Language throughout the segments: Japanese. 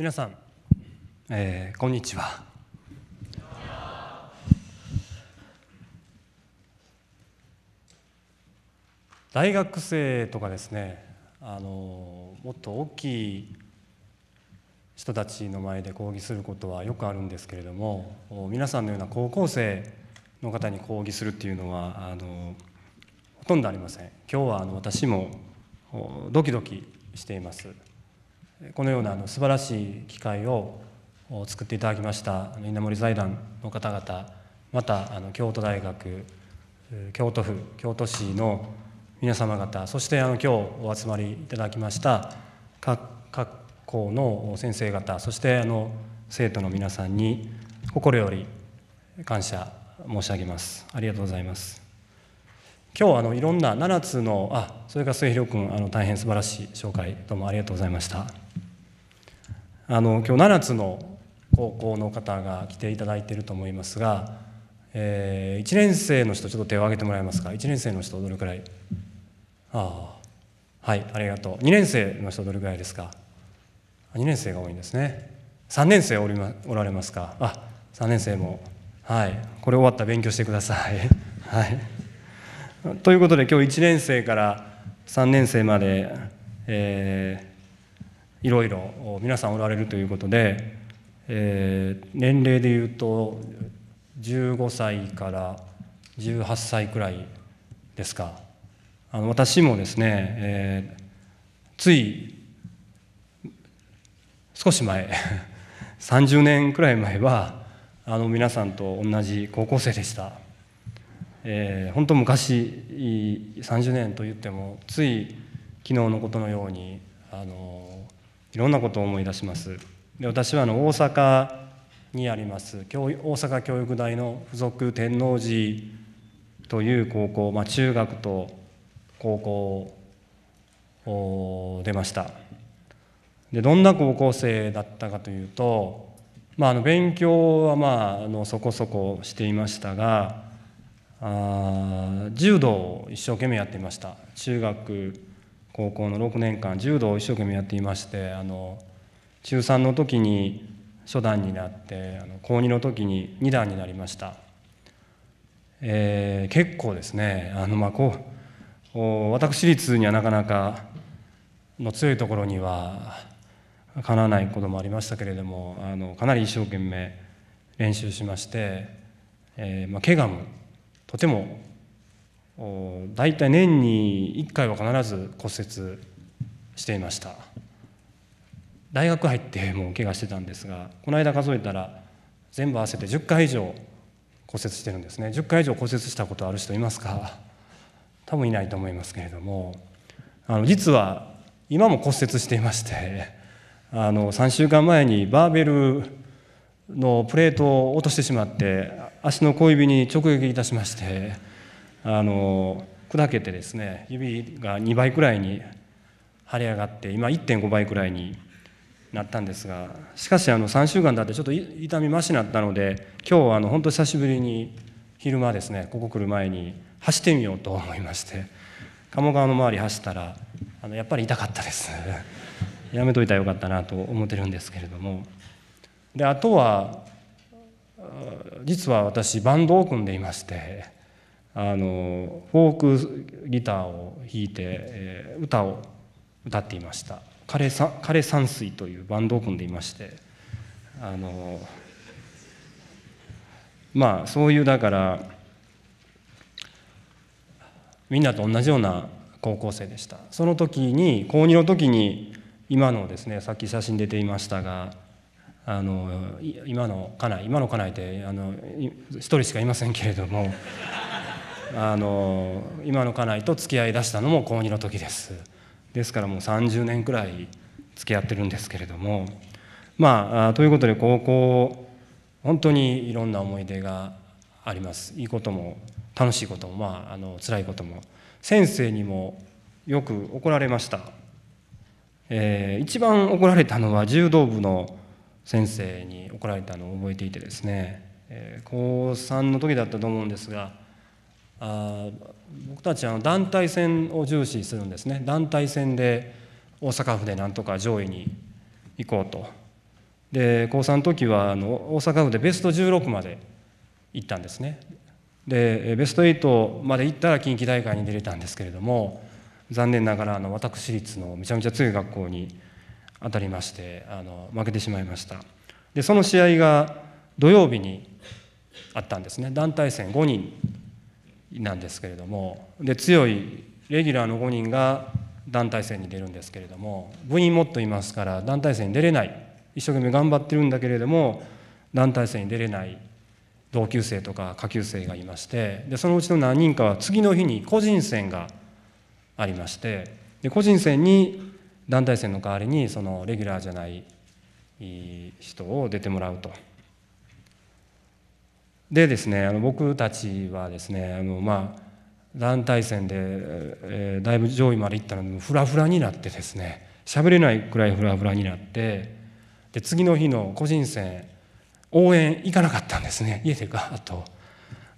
皆さん、えー、こんにちは大学生とかですねあのもっと大きい人たちの前で講義することはよくあるんですけれども皆さんのような高校生の方に講義するっていうのはあのほとんどありません今日はあの私もドキドキしています。このようなあの素晴らしい機会を作っていただきました稲森財団の方々またあの京都大学京都府京都市の皆様方そしてあの今日お集まりいただきました各校の先生方そしてあの生徒の皆さんに心より感謝申し上げますありがとうございます今日あのいろんな7つのあそれから末広君あの大変素晴らしい紹介どうもありがとうございましたあの今日7つの高校の方が来ていただいていると思いますが、えー、1年生の人ちょっと手を挙げてもらえますか1年生の人どれくらいああはいありがとう2年生の人どれくらいですか2年生が多いんですね3年生おり、ま、おられますかあ3年生もはいこれ終わったら勉強してください はいということで今日1年生から3年生まで、えー、いろいろ皆さんおられるということで、えー、年齢でいうと15歳から18歳くらいですかあの私もですね、えー、つい少し前30 年くらい前はあの皆さんと同じ高校生でした。えー、本当昔30年と言ってもつい昨日のことのようにあのいろんなことを思い出しますで私はあの大阪にあります大阪教育大の附属天王寺という高校、まあ、中学と高校を出ましたでどんな高校生だったかというと、まあ、あの勉強はまああのそこそこしていましたがあ柔道を一生懸命やっていました中学高校の6年間柔道を一生懸命やっていましてあの中3の時に初段になってあの高2の時に2段になりました、えー、結構ですねあの、まあ、こう私立にはなかなかの強いところにはかなわないこともありましたけれどもあのかなり一生懸命練習しまして、えーまあ、怪我もとても大体年に1回は必ず骨折していました大学入ってもう怪我してたんですがこの間数えたら全部合わせて10回以上骨折してるんですね10回以上骨折したことある人いますか多分いないと思いますけれどもあの実は今も骨折していましてあの3週間前にバーベルのプレートを落としてしまって足の小指に直撃いたしまして。あの砕けてですね指が2倍くらいに腫れ上がって今1.5倍くらいになったんですがしかしあの3週間だってちょっと痛みましなったので今日あの本当久しぶりに昼間ですねここ来る前に走ってみようと思いまして鴨川の周り走ったらあのやっぱり痛かったです やめといたらよかったなと思ってるんですけれどもであとは実は私バンドを組んでいまして。あのフォークギターを弾いて、えー、歌を歌っていました枯さ「山水」というバンドを組んでいましてあのまあそういうだからみんなと同じような高校生でしたその時に高2の時に今のですねさっき写真出ていましたがあの今の家内今の家内ってあの1人しかいませんけれどもあの今の家内と付き合いだしたのも高2の時ですですからもう30年くらい付き合ってるんですけれどもまあということで高校本当にいろんな思い出がありますいいことも楽しいこともまああの辛いことも先生にもよく怒られました、えー、一番怒られたのは柔道部の先生に怒られたのを覚えていてですね、えー、高3の時だったと思うんですがあ僕たちは団体戦を重視するんですね団体戦で大阪府でなんとか上位に行こうとで高3の時はあの大阪府でベスト16まで行ったんですねでベスト8まで行ったら近畿大会に出れたんですけれども残念ながらあの私立のめちゃめちゃ強い学校に当たりましてあの負けてしまいましたでその試合が土曜日にあったんですね団体戦5人なんですけれどもで強いレギュラーの5人が団体戦に出るんですけれども部員もっといますから団体戦に出れない一生懸命頑張ってるんだけれども団体戦に出れない同級生とか下級生がいましてでそのうちの何人かは次の日に個人戦がありましてで個人戦に団体戦の代わりにそのレギュラーじゃない人を出てもらうとでですねあの僕たちはですねあの、まあ、団体戦で、えー、だいぶ上位まで行ったのでフラフラになってですね喋れないくらいフラフラになってで次の日の個人戦応援行かなかったんですね 家でガーッと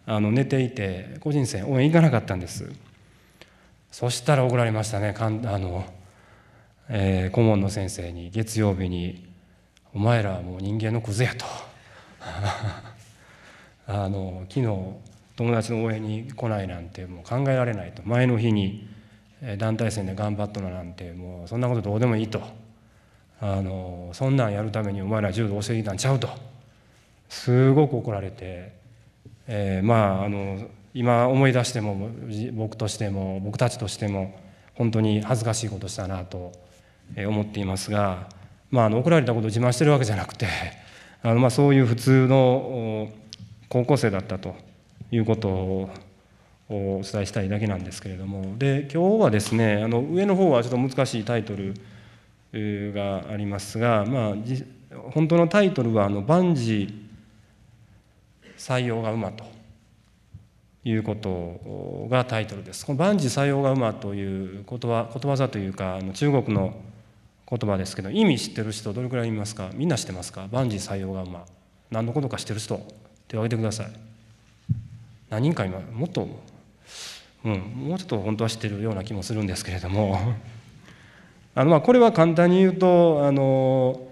あの寝ていて個人戦応援行かなかったんですそしたら怒られましたねかんあの、えー、顧問の先生に月曜日に「お前らはもう人間のクズや」と。あの昨日友達の応援に来ないなんてもう考えられないと前の日に団体戦で頑張ったのなんてもうそんなことどうでもいいとあのそんなんやるためにお前ら柔道教えていたんちゃうとすごく怒られて、えー、まああの今思い出しても僕としても僕たちとしても本当に恥ずかしいことしたなと思っていますが、まあ、あの怒られたことを自慢してるわけじゃなくてあの、まあ、そういう普通の高校生だったということをお伝えしたいだけなんですけれどもで今日はですねあの上の方はちょっと難しいタイトルがありますが、まあ、本当のタイトルはあの「万事採用が馬」ということがタイトルです。この万事採用が馬という言葉ことわざというかあの中国の言葉ですけど意味知ってる人どれくらいいますかみんな知ってますか万事採用が馬何のことか知ってる人手を挙げてください何人か今もっとうんもうちょっと本当は知ってるような気もするんですけれども あのまあこれは簡単に言うとあの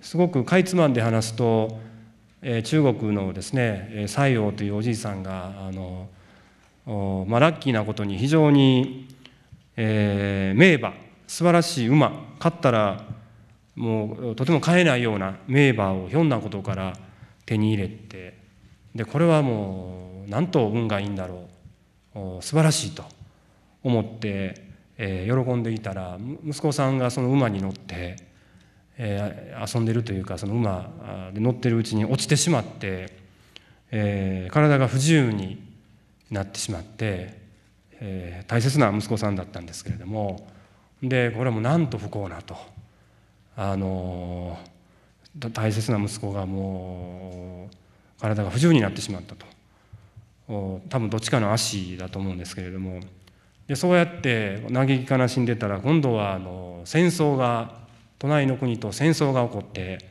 すごくかいつまんで話すと、えー、中国のですね西洋というおじいさんがあのまあ、ラッキーなことに非常に、えー、名馬素晴らしい馬勝ったらもうとても飼えないような名馬をひょんなことから手に入れてでこれはもうなんと運がいいんだろう素晴らしいと思って、えー、喜んでいたら息子さんがその馬に乗って、えー、遊んでるというかその馬で乗ってるうちに落ちてしまって、えー、体が不自由になってしまって、え大切な息子さんだったんですけれどもでこれはもうなんと不幸なと。あのー大切な息子がもう体が不自由になってしまったと多分どっちかの足だと思うんですけれどもでそうやって嘆き悲しんでたら今度はあの戦争が隣の国と戦争が起こって、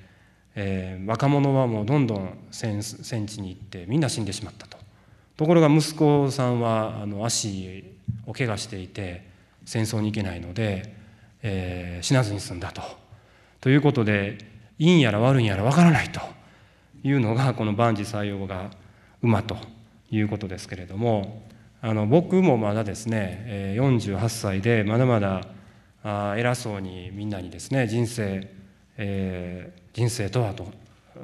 えー、若者はもうどんどん戦戦地に行ってみんな死んでしまったとところが息子さんはあの足を怪我していて戦争に行けないので、えー、死なずに済んだと。ということでいいんやら悪いんやらわからないというのがこの万事採用が馬ということですけれどもあの僕もまだですね48歳でまだまだ偉そうにみんなにですね人生、えー、人生とはと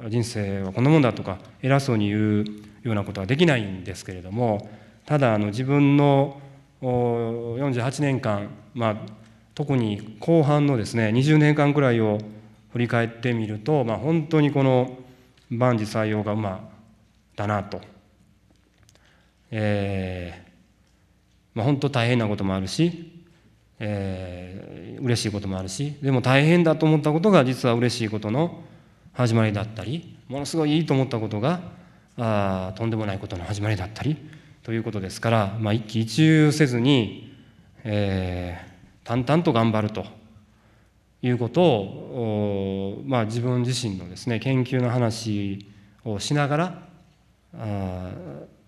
人生はこんなもんだとか偉そうに言うようなことはできないんですけれどもただあの自分の48年間、まあ、特に後半のですね20年間くらいを振り返ってみると、まあ、本当にこの万事採用が馬だなと、えーまあ、本当大変なこともあるし、えー、嬉しいこともあるしでも大変だと思ったことが実は嬉しいことの始まりだったりものすごいいいと思ったことがあとんでもないことの始まりだったりということですから、まあ、一喜一憂せずに、えー、淡々と頑張ると。いうことを、まあ、自分自身のですね研究の話をしながらあ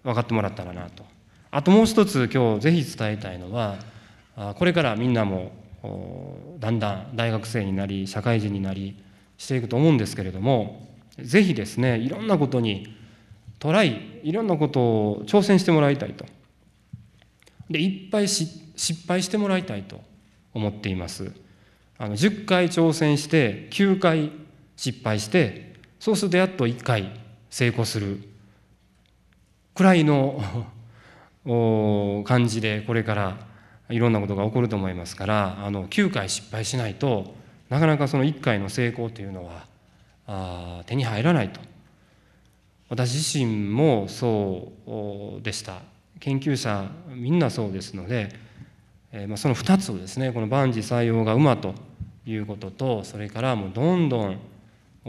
分かってもらったらなとあともう一つ今日ぜひ伝えたいのはこれからみんなもだんだん大学生になり社会人になりしていくと思うんですけれどもぜひですねいろんなことにトライいろんなことを挑戦してもらいたいとでいっぱい失敗してもらいたいと思っています。あの10回挑戦して9回失敗してそうするとやっと1回成功するくらいの感じでこれからいろんなことが起こると思いますからあの9回失敗しないとなかなかその1回の成功というのはあ手に入らないと私自身もそうでした研究者みんなそうですので、えー、まあ、その2つをですねこの万事採用が馬ということとそれからもうどんどん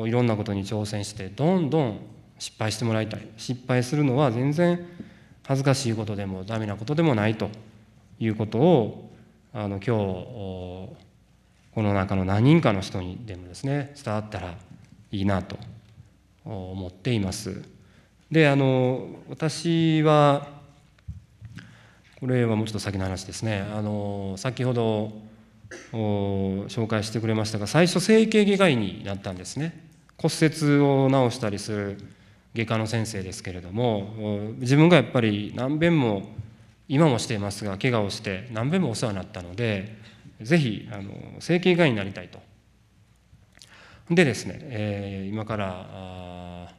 いろんなことに挑戦してどんどん失敗してもらいたい失敗するのは全然恥ずかしいことでもダメなことでもないということをあの今日この中の何人かの人にでもですね伝わったらいいなと思っています。であの私はこれはもうちょっと先の話ですねあの先ほど紹介してくれましたが最初整形外科医になったんですね骨折を治したりする外科の先生ですけれども自分がやっぱり何べんも今もしていますが怪我をして何べんもお世話になったので是非整形外科医になりたいと。でですね、えー、今から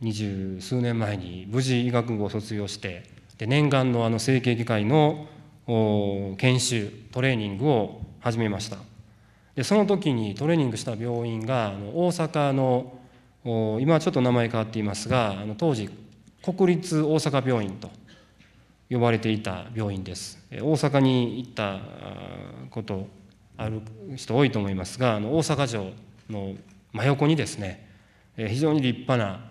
二十数年前に無事医学部を卒業してで念願のあの整形外科医の研修トレーニングを始めましたでその時にトレーニングした病院があの大阪の今はちょっと名前変わっていますがあの当時国立大阪病院と呼ばれていた病院です大阪に行ったことある人多いと思いますがあの大阪城の真横にですね非常に立派な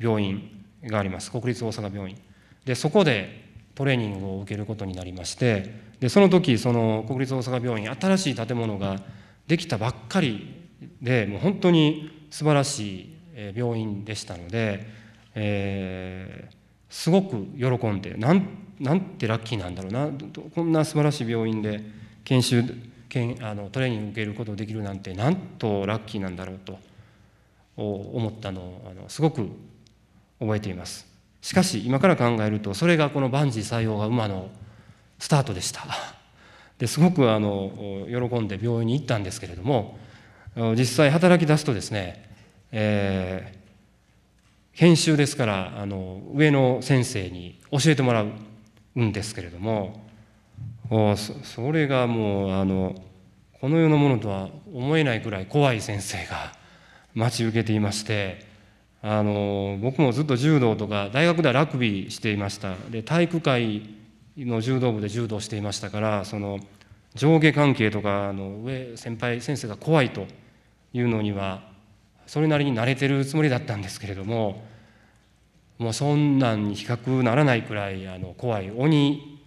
病院があります国立大阪病院でそこでトレーニングを受けることになりましてでその時その国立大阪病院新しい建物ができたばっかりでもう本当に素晴らしい病院でしたので、えー、すごく喜んでなんなんてラッキーなんだろうなこんな素晴らしい病院で研修研あのトレーニング受けることできるなんてなんとラッキーなんだろうと思ったのをあのすごく覚えています。しかし今から考えるとそれがこの万事採用が馬のスタートでしたですごくあの喜んで病院に行ったんですけれども実際働き出すとですね、えー、研修ですからあの上の先生に教えてもらうんですけれどもそれがもうあのこの世のものとは思えないくらい怖い先生が待ち受けていましてあの僕もずっと柔道とか大学ではラグビーしていましたで体育会の柔道部で柔道していましたからその上下関係とかあの上先輩先生が怖いというのにはそれなりに慣れてるつもりだったんですけれどももうそんなんに比較ならないくらいあの怖い鬼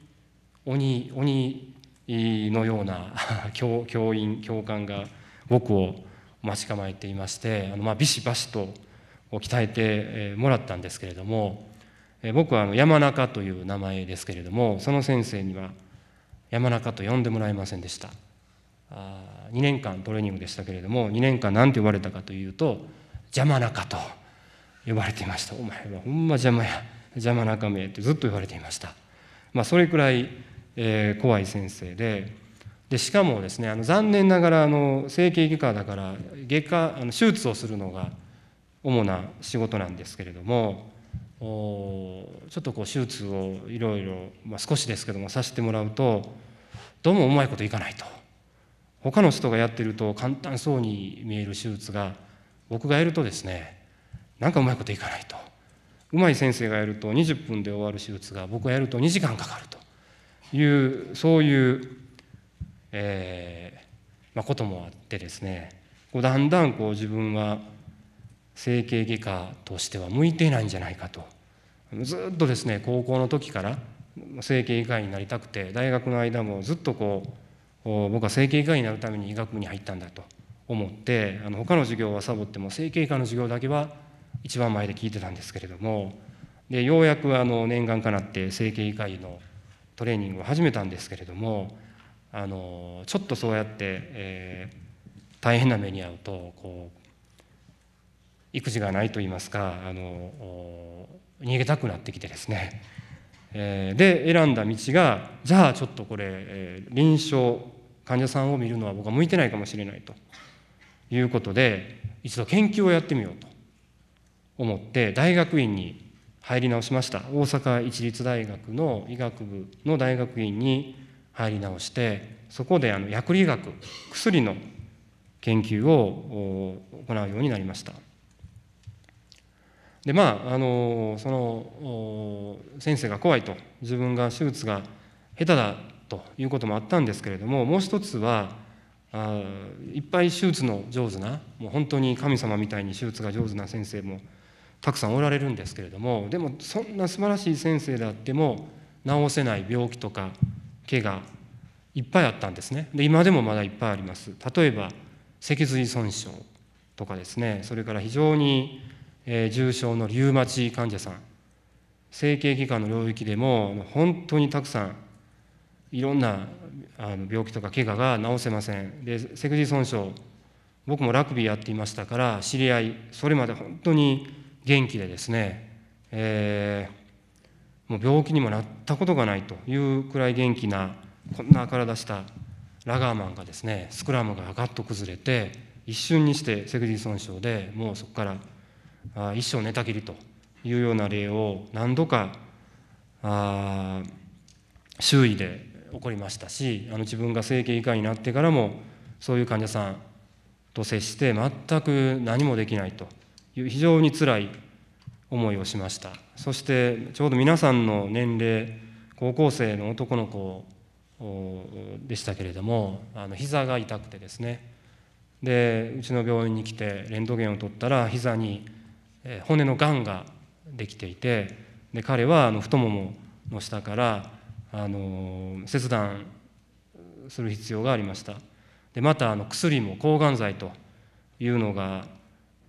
鬼鬼のような 教教員教官が僕を待ち構えていましてあの、まあ、ビシバシと鍛えてもらったんですけれども僕は山中という名前ですけれどもその先生には山中と呼んでもらえませんでしたあ2年間トレーニングでしたけれども2年間何て呼ばれたかというと邪魔中と呼ばれていましたお前はほんま邪魔や邪魔中めってずっと言われていました、まあ、それくらい、え怖い先生ででしかもですねあの残念ながらあの整形外科だから外科あの手術をするのが主な仕事なんですけれどもちょっとこう手術をいろいろ、まあ、少しですけどもさせてもらうとどうもうまいこといかないと他の人がやってると簡単そうに見える手術が僕がやるとですねなんかうまいこといかないとうまい先生がやると20分で終わる手術が僕がやると2時間かかるというそういう、えーまあ、こともあってですねこうだんだんこう自分は整形外科としては向いていないんじゃないかとずっとですね高校の時から整形外科医になりたくて大学の間もずっとこう僕は整形外科医になるために医学部に入ったんだと思ってあの他の授業はサボっても整形外科の授業だけは一番前で聞いてたんですけれどもでようやくあの念願かなって整形外科医のトレーニングを始めたんですけれどもあのちょっとそうやって、えー、大変な目に遭うとこう育児がないと言いますかあの逃げたくなってきてですね、えー、で選んだ道がじゃあちょっとこれ、えー、臨床患者さんを見るのは僕は向いてないかもしれないということで一度研究をやってみようと思って大学院に入り直しました大阪市立大学の医学部の大学院に入り直してそこであの薬理学薬の研究を行うようになりましたでまああのその先生が怖いと自分が手術が下手だということもあったんですけれどももう一つはあいっぱい手術の上手なもう本当に神様みたいに手術が上手な先生もたくさんおられるんですけれどもでもそんな素晴らしい先生であっても治せない病気とか怪我いっぱいあったんですねで今でもまだいっぱいあります例えば脊髄損傷とかですねそれから非常にえ重症のリウマチ患者さん整形外科の領域でも本当にたくさんいろんなあの病気とか怪我が治せませんでセクジー損傷僕もラグビーやっていましたから知り合いそれまで本当に元気でですね、えー、もう病気にもなったことがないというくらい元気なこんな体したラガーマンがですねスクラムがガッと崩れて一瞬にしてセクジー損傷でもうそこから一生寝たきりというような例を何度か周囲で起こりましたしあの自分が整形外科になってからもそういう患者さんと接して全く何もできないという非常につらい思いをしましたそしてちょうど皆さんの年齢高校生の男の子でしたけれどもあの膝が痛くてですねでうちの病院に来てレントゲンを取ったら膝にえ骨のがんができていてで彼はあの太ももの下から、あの切断する必要がありましたでまたあの薬も抗がん剤というのが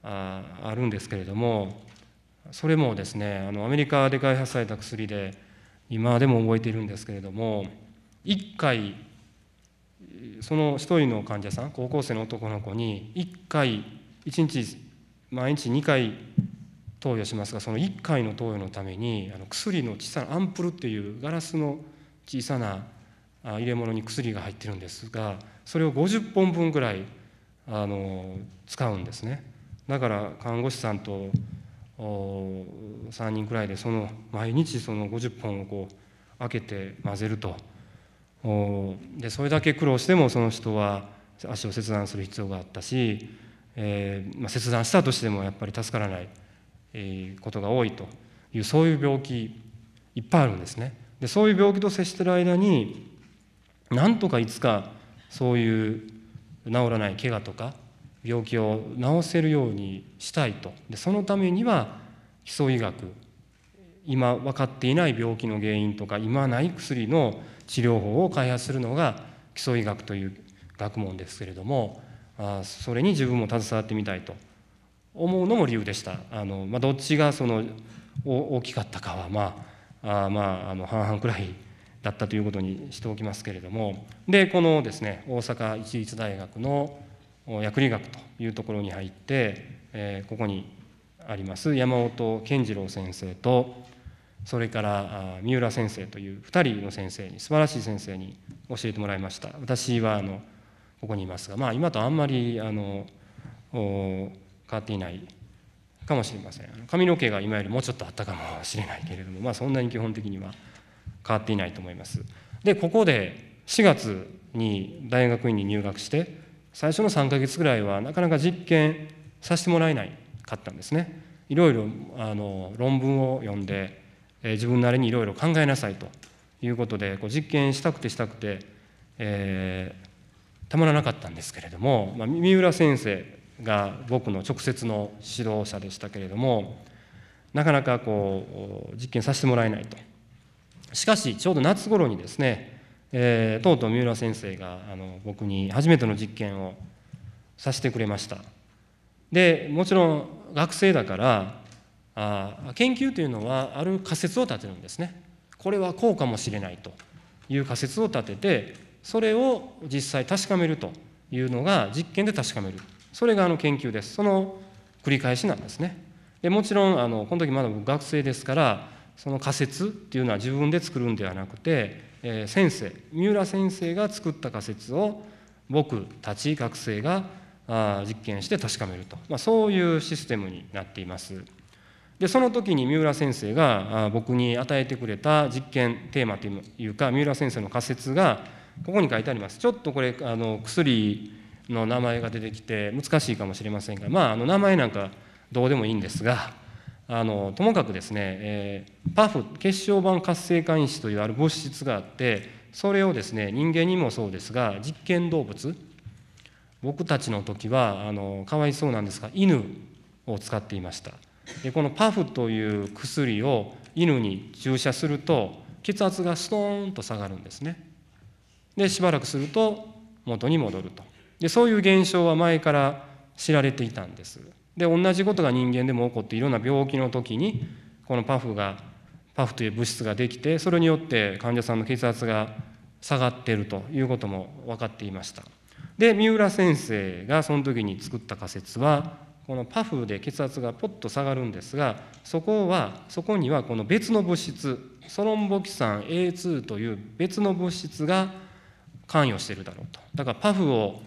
ああるんですけれどもそれもですねあのアメリカで開発された薬で今でも覚えているんですけれども1回その1人の患者さん高校生の男の子に1回1日毎日2回投与しますがその1回の投与のためにあの薬の小さなアンプルっていうガラスの小さな入れ物に薬が入ってるんですがそれを50本分ぐらいあの使うんですねだから看護師さんと3人くらいでその毎日その50本をこう開けて混ぜるとでそれだけ苦労してもその人は足を切断する必要があったしえー、まあ、切断したとしてもやっぱり助からない、えことが多いというそういう病気いっぱいあるんですね。でそういう病気と接してる間になんとかいつかそういう治らない怪我とか病気を治せるようにしたいとでそのためには基礎医学今分かっていない病気の原因とか今ない薬の治療法を開発するのが基礎医学という学問ですけれどもあそれに自分も携わってみたいと思うのも理由でしたあの、まあ、どっちがその大きかったかはまああまああの半々くらいだったということにしておきますけれどもでこのですね大阪市立大学の薬理学というところに入って、えー、ここにあります山本健次郎先生とそれから三浦先生という2人の先生に素晴らしい先生に教えてもらいました。私はあのここにいますが、まあ、今とあんまりあの変わっていないかもしれません髪の毛が今よりもうちょっとあったかもしれないけれども、まあ、そんなに基本的には変わっていないと思いますでここで4月に大学院に入学して最初の3ヶ月ぐらいはなかなか実験させてもらえないかったんですねいろいろあの論文を読んで、えー、自分なりにいろいろ考えなさいということでこう実験したくてしたくて、えたまらなかったんですけれども、まあ、三浦先生が僕の直接の指導者でしたけれどもなかなかこう実験させてもらえないとしかしちょうど夏頃にですね、えー、とうとう三浦先生があの僕に初めての実験をさせてくれましたでもちろん学生だからあ研究というのはある仮説を立てるんですねこれはこうかもしれないという仮説を立ててそれを実際確かめるというのが実験で確かめるそれがあの研究ですその繰り返しなんですねでもちろんあのこの時まだ学生ですからその仮説っていうのは自分で作るんではなくて、えー、先生三浦先生が作った仮説を僕たち学生があ実験して確かめると、まあ、そういうシステムになっています。でその時に三浦先生があ僕に与えてくれた実験テーマというか三浦先生の仮説がここに書いてあります。ちょっとこれあの薬の名前が出てきて難しいかもしれませんが、まあ、あの名前なんかどうでもいいんですがあのともかくですね、えー、パフ血小板活性化因子というある物質があってそれをですね人間にもそうですが実験動物僕たちの時はあのかわいそうなんですが犬を使っていましたでこのパフという薬を犬に注射すると血圧がストーンと下がるんですねでしばらくすると元に戻るとでそういう現象は前から知られていたんですで同じことが人間でも起こっていろんな病気の時にこのパフがパフという物質ができてそれによって患者さんの血圧が下がっているということも分かっていましたで三浦先生がその時に作った仮説はこのパフで血圧がポッと下がるんですがそこはそこにはこの別の物質ソロンボキサン A2 という別の物質が関与してるだろうとだからパフを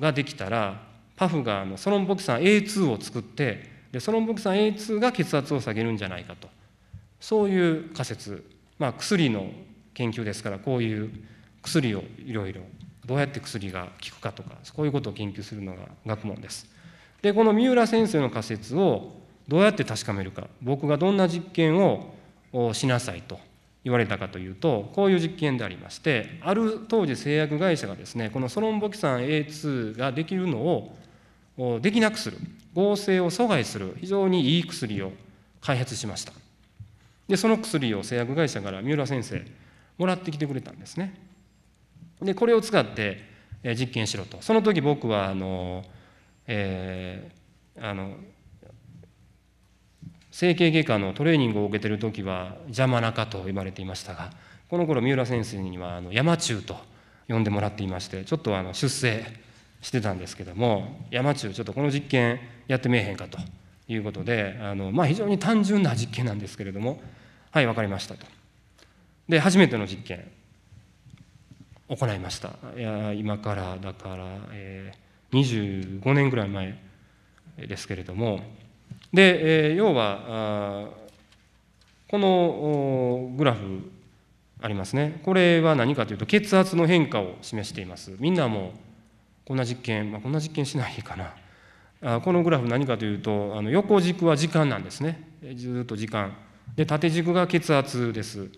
ができたらパフがあのソロンボクサン A2 を作ってでソロンボクサン A2 が血圧を下げるんじゃないかとそういう仮説、まあ、薬の研究ですからこういう薬をいろいろどうやって薬が効くかとかこういうことを研究するのが学問です。でこの三浦先生の仮説をどうやって確かめるか僕がどんな実験をしなさいと言われたかというとこういう実験でありましてある当時製薬会社がですねこのソロンボキサン A2 ができるのをできなくする合成を阻害する非常にいい薬を開発しましたでその薬を製薬会社から三浦先生もらってきてくれたんですねでこれを使って実験しろとその時僕はあの、えー、あの整形外科のトレーニングを受けてる時は邪魔なかと言われていましたがこの頃三浦先生にはあの山中と呼んでもらっていましてちょっとあの出世してたんですけども山中ちょっとこの実験やってみえへんかということであの、まあ、非常に単純な実験なんですけれどもはい分かりましたと。で初めての実験行いましたいや今からだから、えー、25年ぐらい前ですけれども。で、えー、要はこのグラフありますねこれは何かというと血圧の変化を示していますみんなもこんな実験、まあ、こんな実験しないかなあこのグラフ何かというとあの横軸は時間なんですねずっと時間で縦軸が血圧です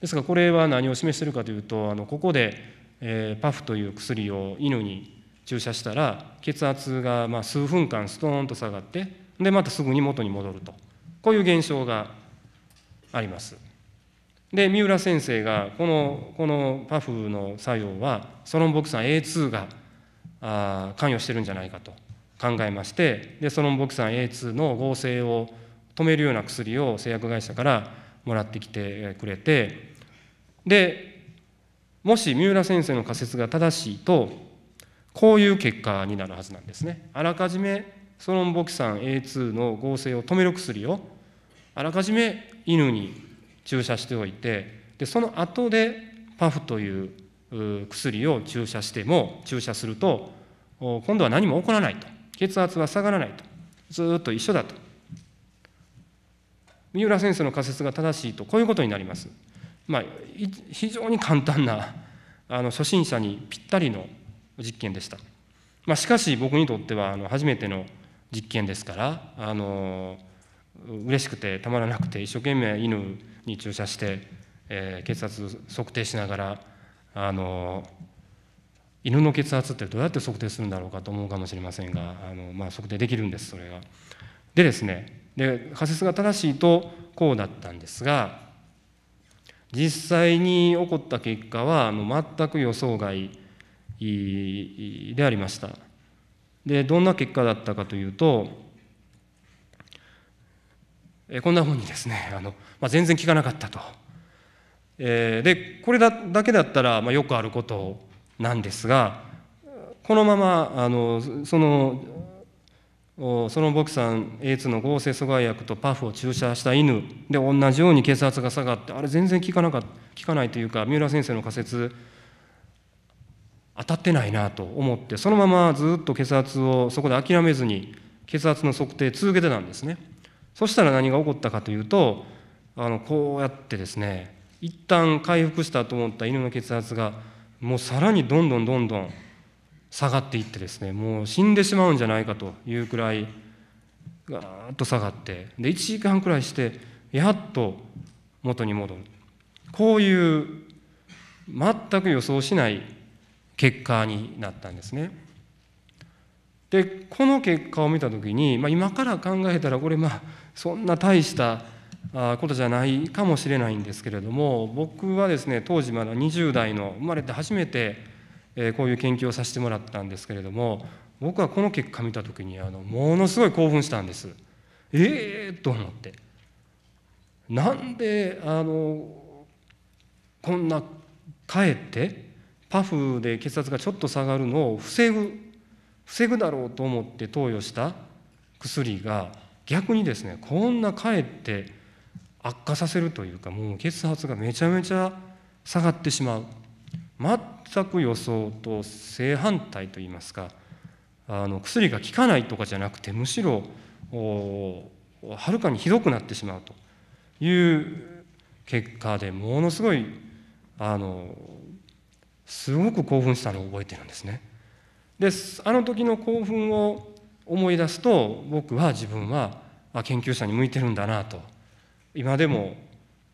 ですがこれは何を示しているかというとあのここで、えー、パフという薬を犬に注射したら血圧がまあ数分間ストーンと下がってでまたすぐに元に戻るとこういう現象があります。で三浦先生がこのこのパフの作用はソロンボクサン A2 があ関与してるんじゃないかと考えましてでソロンボクサン A2 の合成を止めるような薬を製薬会社からもらってきてくれてでもし三浦先生の仮説が正しいとこういう結果になるはずなんですね。あらかじめソロンボキサン A2 の合成を止める薬をあらかじめ犬に注射しておいてでその後でパフという薬を注射しても注射すると今度は何も起こらないと血圧は下がらないとずっと一緒だと三浦先生の仮説が正しいとこういうことになります。まあ、非常に簡単なあの初心者にぴったりの実験でした。まあ、しかし僕にとってはあの初めての実験ですからあの嬉しくてたまらなくて一生懸命犬に注射して、えー、血圧測定しながらあの犬の血圧ってどうやって測定するんだろうかと思うかもしれませんがあの、まあ、測定できるんですそれが。でですねで仮説が正しいとこうだったんですが実際に起こった結果はあの全く予想外でありました。でどんな結果だったかというとこんなふうにですねあの、まあ、全然効かなかったと。えー、でこれだだけだったら、まあ、よくあることなんですがこのままあのそのその牧さん A2 の合成阻害薬とパフを注射した犬で同じように血圧が下がってあれ全然効かなか効かないというか三浦先生の仮説当たってないなと思ってそのままずっと血圧をそこで諦めずに血圧の測定続けてたんですねそしたら何が起こったかというとあのこうやってですね一旦回復したと思った犬の血圧がもうさらにどんどんどんどん下がっていってですねもう死んでしまうんじゃないかというくらいガーッと下がってで1時間くらいしてやっと元に戻るこういう全く予想しない結果になったんですね。でこの結果を見た時に、まあ、今から考えたらこれまあそんな大したことじゃないかもしれないんですけれども僕はですね当時まだ20代の生まれて初めてこういう研究をさせてもらったんですけれども僕はこの結果見た時にあのものすごい興奮したんです。ええー、と思って。なんであのこんなかえってパフで血圧がちょっと下がるのを防ぐ防ぐだろうと思って投与した薬が逆にですねこんなかえって悪化させるというかもう血圧がめちゃめちゃ下がってしまう全く予想と正反対といいますかあの薬が効かないとかじゃなくてむしろはるかにひどくなってしまうという結果でものすごいあのすごく興奮したのを覚えてるんですねであの時の興奮を思い出すと僕は自分は研究者に向いてるんだなと今でも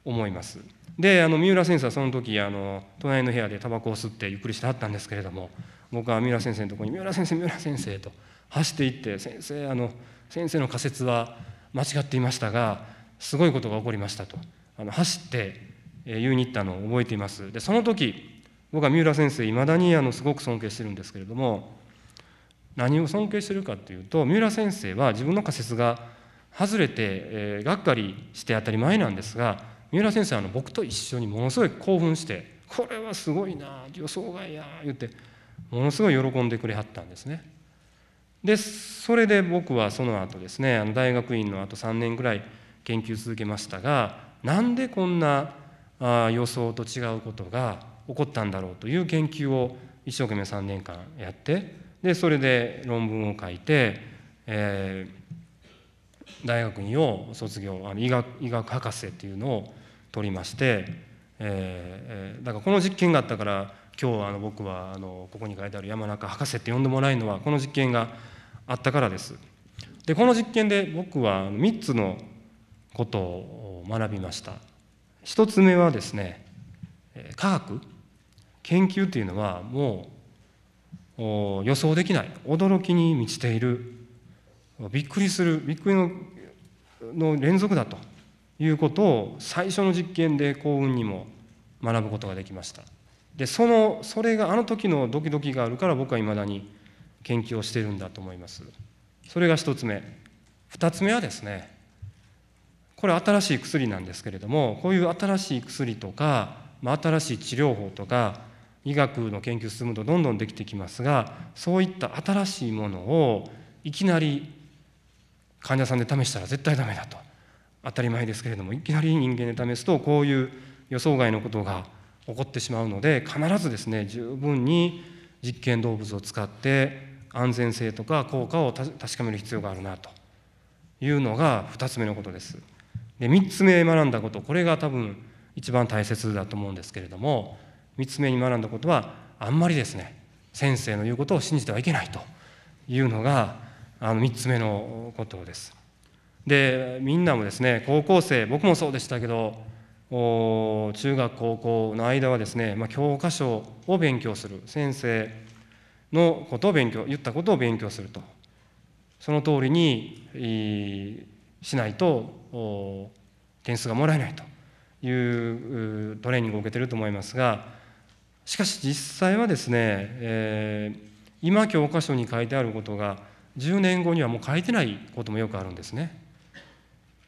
思いますであの三浦先生はその時あの隣の部屋でタバコを吸ってゆっくりしてはったんですけれども僕は三浦先生のとこに「三浦先生三浦先生」と走っていって「先生あの先生の仮説は間違っていましたがすごいことが起こりましたと」の走って言いに行ったのを覚えています。でその時僕は三浦先生いまだにあのすごく尊敬してるんですけれども何を尊敬してるかっていうと三浦先生は自分の仮説が外れて、えー、がっかりして当たり前なんですが三浦先生はあの僕と一緒にものすごい興奮して「これはすごいな予想外や」言ってものすごい喜んでくれはったんですね。でそれで僕はその後ですねあの大学院のあと3年ぐらい研究続けましたがなんでこんなあ予想と違うことが起こったんだろうという研究を一生懸命3年間やってでそれで論文を書いて、えー、大学院を卒業あの医学医学博士っていうのを取りまして、えー、だからこの実験があったから今日あの僕はあのここに書いてある山中博士って呼んでもらえるのはこの実験があったからです。でこの実験で僕は3つのことを学びました。1つ目はですね科学研究っていうのはもう予想できない驚きに満ちているびっくりするびっくりのの連続だということを最初の実験で幸運にも学ぶことができましたでそのそれがあの時のドキドキがあるから僕はいまだに研究をしているんだと思いますそれが1つ目2つ目はですねこれ新しい薬なんですけれどもこういう新しい薬とか、まあ、新しい治療法とか医学の研究進むとどんどんできてきますがそういった新しいものをいきなり患者さんで試したら絶対ダメだと当たり前ですけれどもいきなり人間で試すとこういう予想外のことが起こってしまうので必ずですね十分に実験動物を使って安全性とか効果を確かめる必要があるなというのが2つ目のことです。で3つ目学んだことこれが多分一番大切だと思うんですけれども3つ目に学んだことはあんまりですね先生の言うことを信じてはいけないというのがあの3つ目のことです。でみんなもですね高校生僕もそうでしたけど中学高校の間はですね、まあ、教科書を勉強する先生のことを勉強言ったことを勉強するとその通りにしないと点数がもらえないというトレーニングを受けてると思いますがしかし実際はですね、えー、今教科書に書いてあることが10年後にはもう書いてないこともよくあるんですね。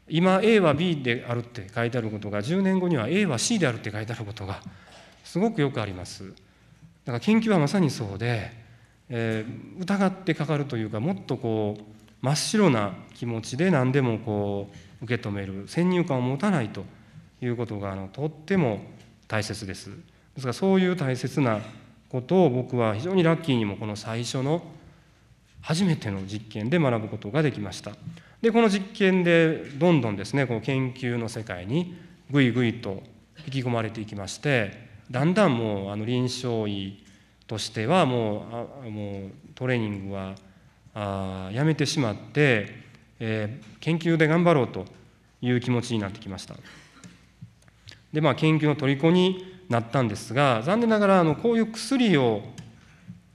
今 A は B であるって書いてあることが10年後には A は C であるって書いてあることがすごくよくあります。だから研究はまさにそうで、えー、疑ってかかるというかもっとこう真っ白な気持ちで何でもこう受け止める先入観を持たないということがあのとっても大切です。ですからそういう大切なことを僕は非常にラッキーにもこの最初の初めての実験で学ぶことができましたでこの実験でどんどんですねこの研究の世界にぐいぐいと引き込まれていきましてだんだんもうあの臨床医としてはもうあもうトレーニングはあやめてしまって、えー、研究で頑張ろうという気持ちになってきましたでまあ研究の虜になったんですが残念ながらあのこういう薬を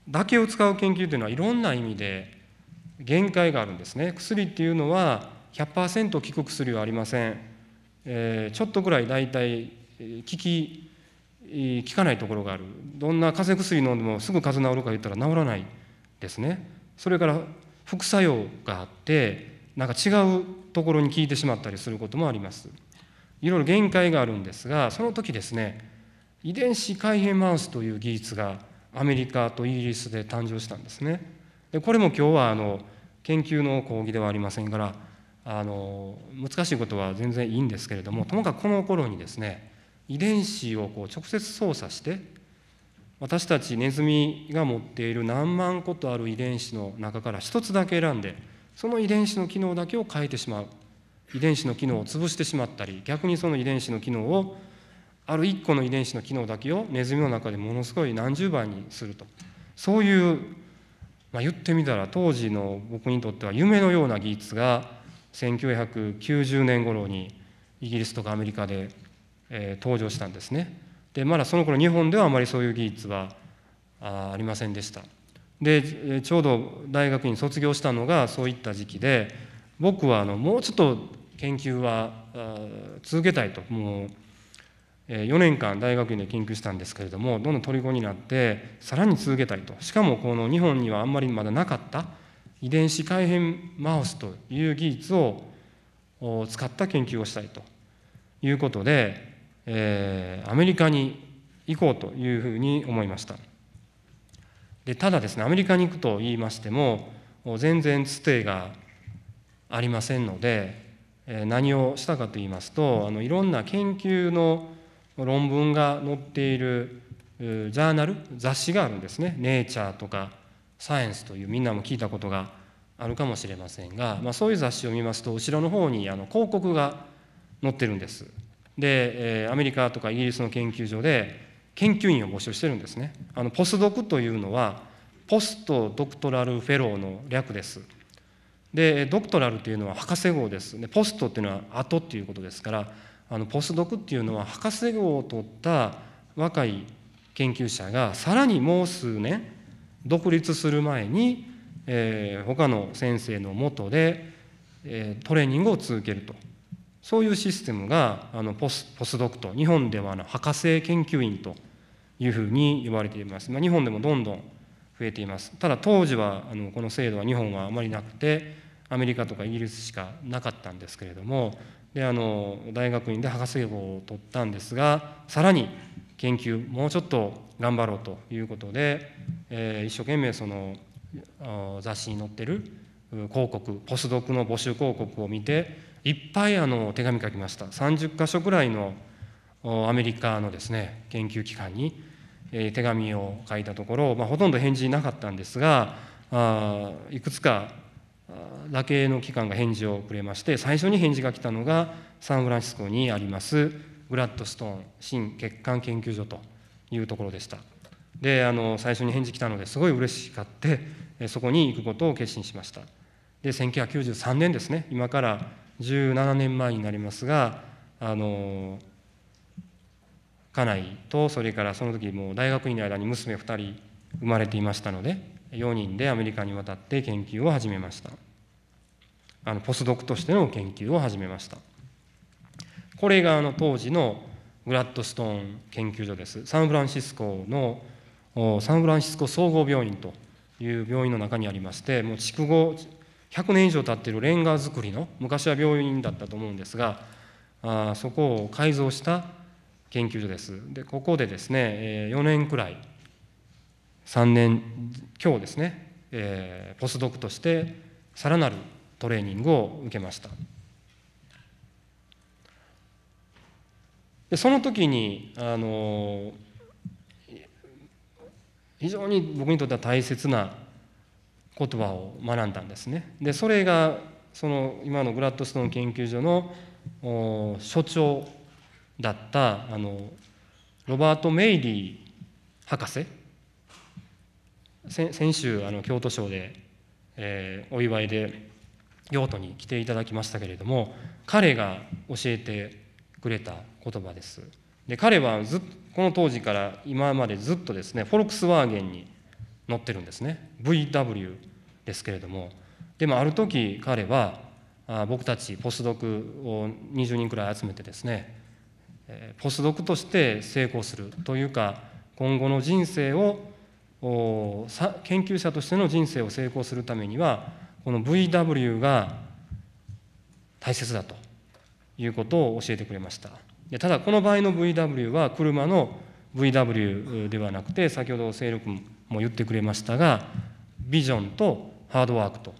だけを使う研究というのはいろんな意味で限界があるんですね薬っていうのは100%効く薬はありません、えー、ちょっとくらい大体効き効かないところがあるどんな風邪薬飲んでもすぐ風邪治るか言ったら治らないですねそれから副作用があってなんか違うところに効いてしまったりすることもありますいろいろ限界があるんですがその時ですね遺伝子改変マウスという技術がアメリカとイギリスで誕生したんですね。でこれも今日はあの研究の講義ではありませんからあの難しいことは全然いいんですけれどもともかくこの頃にですね遺伝子をこう直接操作して私たちネズミが持っている何万個とある遺伝子の中から一つだけ選んでその遺伝子の機能だけを変えてしまう遺伝子の機能を潰してしまったり逆にその遺伝子の機能をある1個の遺伝子の機能だけをネズミの中でものすごい何十倍にするとそういう、まあ、言ってみたら当時の僕にとっては夢のような技術が1990年頃にイギリスとかアメリカで、えー、登場したんですね。でまだその頃日本ではあまりそういう技術はあありませんでした。でちょうど大学院卒業したのがそういった時期で僕はあのもうちょっと研究は続けたいともう4年間大学院で研究したんですけれどもどんどん虜になってさらに続けたいとしかもこの日本にはあんまりまだなかった遺伝子改変マウスという技術を使った研究をしたいということで、えー、アメリカに行こうというふうに思いましたでただですねアメリカに行くと言いましても全然つてがありませんので何をしたかと言いますとあのいろんな研究の論文が載っているジャーナル雑誌があるんですね「ネイチャー」とか「サイエンス」というみんなも聞いたことがあるかもしれませんが、まあ、そういう雑誌を見ますと後ろの方にあの広告が載ってるんです。で、えー、アメリカとかイギリスの研究所で研究員を募集してるんですね。あのポスドクというのはポストドクトラルフェローの略です。でドクトラルというのは博士号です。でポストっていうのは後っていうことですからあのポスドクっていうのは博士号を取った若い研究者がさらにもう数年独立する前に、えー、他の先生のもとで、えー、トレーニングを続けるとそういうシステムがあのポスポスドクと日本ではの博士研究員というふうに言われています、まあ、日本でもどんどん増えていますただ当時はあのこの制度は日本はあまりなくてアメリカとかイギリスしかなかったんですけれどもであの大学院で博士号を取ったんですがさらに研究もうちょっと頑張ろうということで、えー、一生懸命その雑誌に載ってる広告ポスドクの募集広告を見ていっぱいあの手紙書きました30か所くらいのアメリカのですね研究機関に手紙を書いたところ、まあ、ほとんど返事なかったんですがあいくつかラケの機関が返事をくれまして最初に返事が来たのがサンフランシスコにありますグラッドストーン新血管研究所というところでしたであの最初に返事来たのですごい嬉しかってそこに行くことを決心しましたで1993年ですね今から17年前になりますがあの家内とそれからその時もう大学院の間に娘2人生まれていましたので4人でアメリカに渡って研究を始めましたあのポスドクとしての研究を始めましたこれがあの当時のグラッドストーン研究所ですサンフランシスコのサンフランシスコ総合病院という病院の中にありましてもう築後100年以上経っているレンガ造りの昔は病院だったと思うんですがあそこを改造した研究所ですでここでですね4年くらい3年今日ですね、えー、ポスドクとしてさらなるトレーニングを受けましたでその時にあの非常に僕にとっては大切な言葉を学んだんですねでそれがその今のグラッドストーン研究所の所長だったあのロバート・メイリー博士先週あの京都省で、えー、お祝いで用途に来ていただきましたけれども彼が教えてくれた言葉ですで彼はずこの当時から今までずっとですねフォルクスワーゲンに乗ってるんですね VW ですけれどもでもある時彼はあ僕たちポスドクを20人くらい集めてですねポスドクとして成功するというか今後の人生を研究者としての人生を成功するためにはこの VW が大切だということを教えてくれましたただこの場合の VW は車の VW ではなくて先ほど勢力も言ってくれましたがビジョンとハードワークと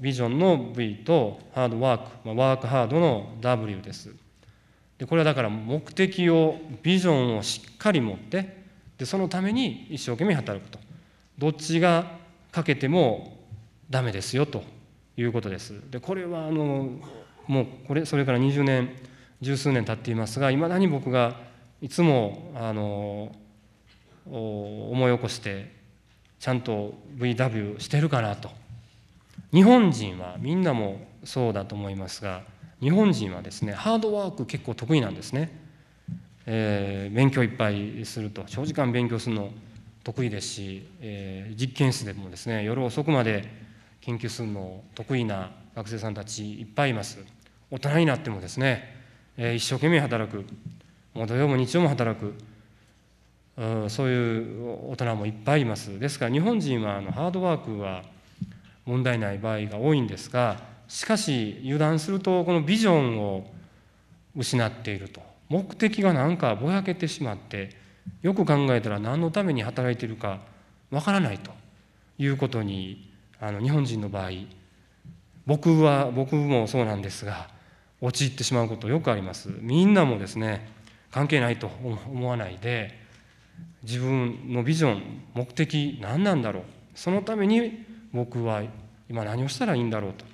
ビジョンの V とハードワーク、まあ、ワークハードの W ですでこれはだから目的をビジョンをしっかり持ってでそのために一生懸命働くとどっちがかけてもダメですよということですでこれはあのもうこれそれから20年十数年経っていますがいまだに僕がいつもあの思い起こしてちゃんと VW してるかなと日本人はみんなもそうだと思いますが日本人はですねハードワーク結構得意なんですねえー、勉強いっぱいすると長時間勉強するの得意ですし、えー、実験室でもですね夜遅くまで研究するの得意な学生さんたちいっぱいいます大人になってもですね、えー、一生懸命働くもう土曜も日曜も働くうそういう大人もいっぱいいますですから日本人はあのハードワークは問題ない場合が多いんですがしかし油断するとこのビジョンを失っていると目的がなんかぼやけてしまってよく考えたら何のために働いてるかわからないということにあの日本人の場合僕は僕もそうなんですが陥ってしまうことよくありますみんなもですね関係ないと思わないで自分のビジョン目的何なんだろうそのために僕は今何をしたらいいんだろうと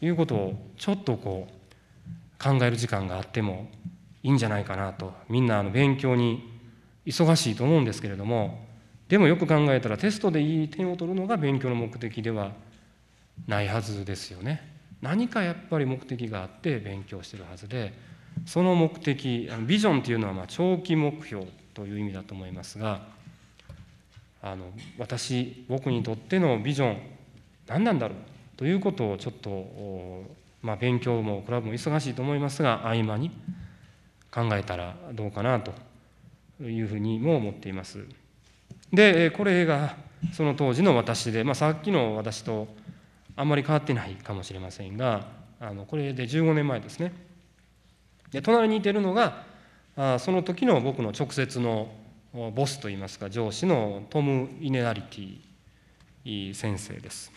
いうことをちょっとこう考える時間があってもいいんじゃないかなとみんなあの勉強に忙しいと思うんですけれどもでもよく考えたらテストでいい点を取るのが勉強の目的ではないはずですよね。何かやっぱり目的があって勉強してるはずでその目的ビジョンっていうのはま長期目標という意味だと思いますがあの私僕にとってのビジョン何なんだろうということをちょっと、まあ、勉強もクラブも忙しいと思いますが合間に。考えたらどうかなというふうにも思っています。でこれがその当時の私で、まあ、さっきの私とあんまり変わってないかもしれませんがあのこれで15年前ですね。で隣にいてるのがあその時の僕の直接のボスといいますか上司のトム・イネラリティ先生です。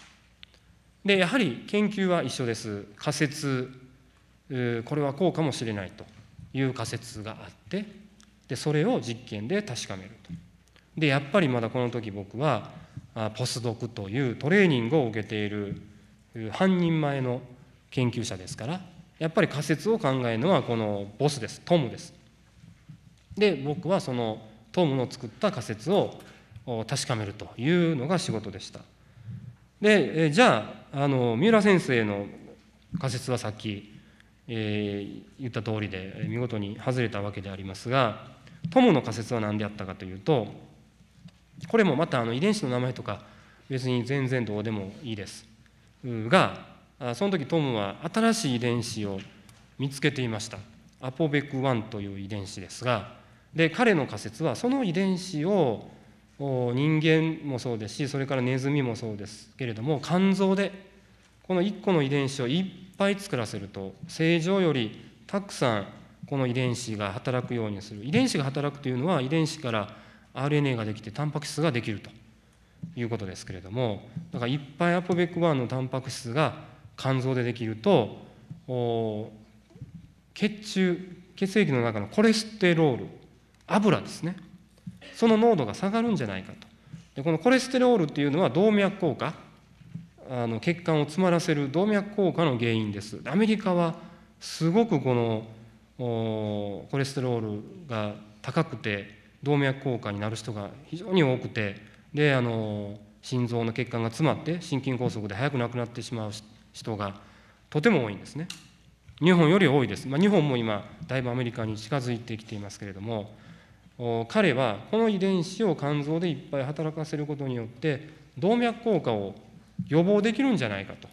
でやはり研究は一緒です仮説これはこうかもしれないという仮説があってでそれを実験で確かめると。でやっぱりまだこの時僕はポスドクというトレーニングを受けている半人前の研究者ですからやっぱり仮説を考えるのはこのボスですトムです。で僕はそのトムの作った仮説を確かめるというのが仕事でした。でじゃああの三浦先生の仮説はさっきえー、言った通りで見事に外れたわけでありますが友の仮説は何であったかというとこれもまたあの遺伝子の名前とか別に全然どうでもいいですがその時トムは新しい遺伝子を見つけていましたアポベク1という遺伝子ですがで彼の仮説はその遺伝子を人間もそうですしそれからネズミもそうですけれども肝臓でこの1個の遺伝子をいぱい作らせると正常よりたくさんこの遺伝子が働くようにする遺伝子が働くというのは遺伝子から RNA ができてタンパク質ができるということですけれどもだからいっぱいアポベック1のタンパク質が肝臓でできると血中血液の中のコレステロール油ですねその濃度が下がるんじゃないかとでこのコレステロールっていうのは動脈硬化あの血管を詰まらせる動脈硬化の原因ですアメリカはすごくこのコレステロールが高くて動脈硬化になる人が非常に多くてであの心臓の血管が詰まって心筋梗塞で早く亡くなってしまう人がとても多いんですね日本より多いです、まあ、日本も今だいぶアメリカに近づいてきていますけれども彼はこの遺伝子を肝臓でいっぱい働かせることによって動脈硬化を予防できるんじゃないかと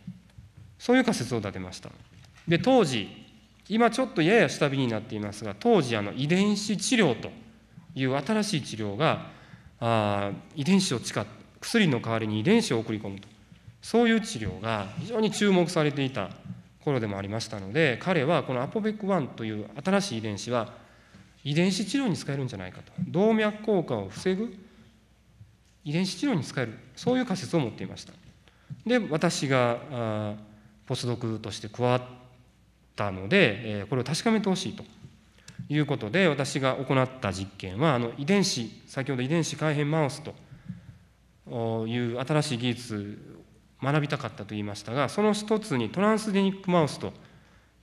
そういう仮説を立てましたで当時今ちょっとやや下火になっていますが当時あの遺伝子治療という新しい治療があ遺伝子を使って薬の代わりに遺伝子を送り込むとそういう治療が非常に注目されていた頃でもありましたので彼はこのアポベック1という新しい遺伝子は遺伝子治療に使えるんじゃないかと動脈硬化を防ぐ遺伝子治療に使えるそういう仮説を持っていましたで私がポスドクとして加わったのでこれを確かめてほしいということで私が行った実験はあの遺伝子先ほど遺伝子改変マウスという新しい技術学びたかったと言いましたがその一つにトランスジェニックマウスと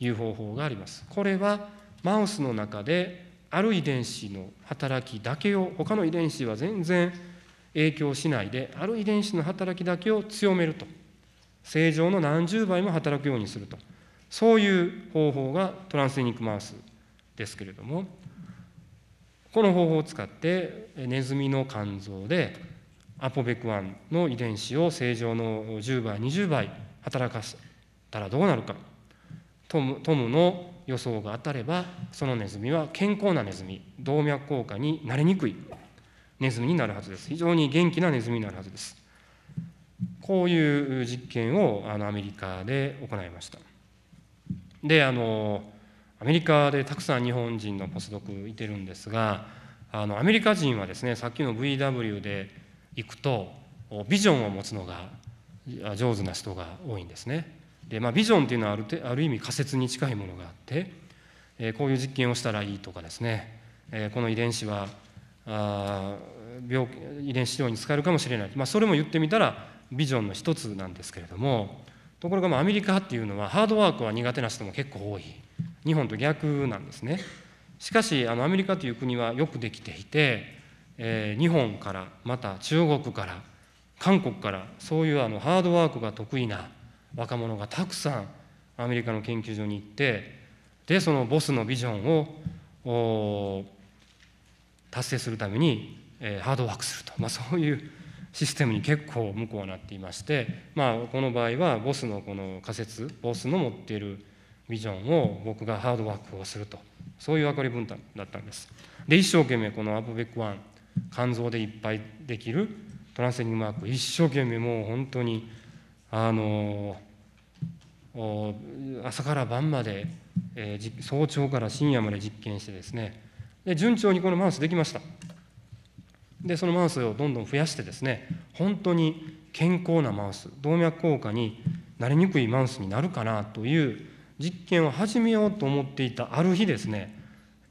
いう方法があります。これはマウスの中である遺伝子の働きだけを他の遺伝子は全然影響しないである遺伝子の働きだけを強めると正常の何十倍も働くようにするとそういう方法がトランスエニックマウスですけれどもこの方法を使ってネズミの肝臓でアポベクワンの遺伝子を正常の10倍20倍働かせたらどうなるかトムトムの予想が当たればそのネズミは健康なネズミ動脈硬化になれにくいネズミになるはずです。非常に元気なネズミになるはずです。こういう実験をあのアメリカで行いました。であのアメリカでたくさん日本人のポスドクいてるんですがあのアメリカ人はですねさっきの VW で行くとビジョンを持つのが上手な人が多いんですね。でまあ、ビジョンっていうのはあるある意味仮説に近いものがあって、えこういう実験をしたらいいとかですね、えこの遺伝子はあ病遺伝子治療に使えるかもしれない、まあ、それも言ってみたらビジョンの一つなんですけれどもところがまあアメリカっていうのはハードワークは苦手な人も結構多い日本と逆なんですねしかしあのアメリカという国はよくできていて、えー、日本からまた中国から韓国からそういうあのハードワークが得意な若者がたくさんアメリカの研究所に行ってでそのボスのビジョンを達成するために、えハードワークすると、まあ、そういうシステムに結構向こうはなっていまして、まあ、この場合はボスのこの仮説ボスの持っているビジョンを僕がハードワークをするとそういう分かり分担だったんです。で一生懸命このアプベックワン肝臓でいっぱいできるトランスリングマーク一生懸命もう本当にあの朝から晩まで、えー、早朝から深夜まで実験してですねで順調にこのマウスできましたでそのマウスをどんどん増やしてですね本当に健康なマウス動脈硬化になりにくいマウスになるかなという実験を始めようと思っていたある日ですね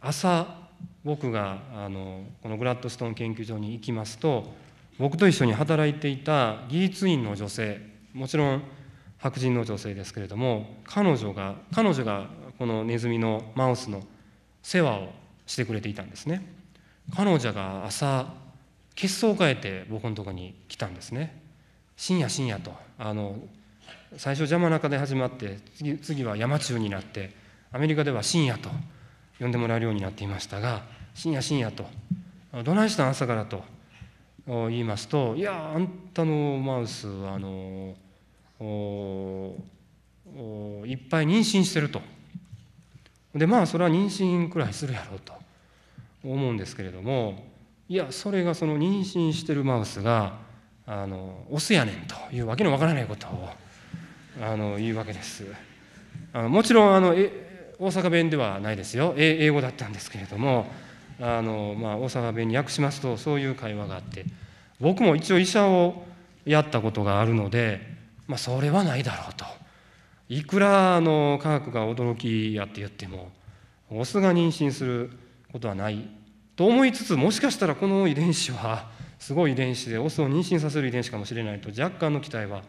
朝僕があのこのグラッドストーン研究所に行きますと僕と一緒に働いていた技術員の女性もちろん白人の女性ですけれども彼女が彼女がこのネズミのマウスの世話をしてくれていたんですね彼女が朝血相を変えて僕のとこに来たんですね深夜深夜とあの最初邪魔中で始まって次次は山中になってアメリカでは深夜と呼んでもらえるようになっていましたが深夜深夜と「どないしたん朝から」と言いますと「いやあんたのマウスあのいっぱい妊娠してる」とでまあそれは妊娠くらいするやろうと思うんですけれどもいやそれがその妊娠してるマウスがあのオスやねんというわけのわからないことをあの言うわけです。あのもちろんあのえ大阪弁ではないですよ英語だったんですけれどもあの、まあ、大阪弁に訳しますとそういう会話があって僕も一応医者をやったことがあるので、まあ、それはないだろうと。いくらあの科学が驚きやって言ってもオスが妊娠することはないと思いつつもしかしたらこの遺伝子はすごい遺伝子でオスを妊娠させる遺伝子かもしれないと若干の期待は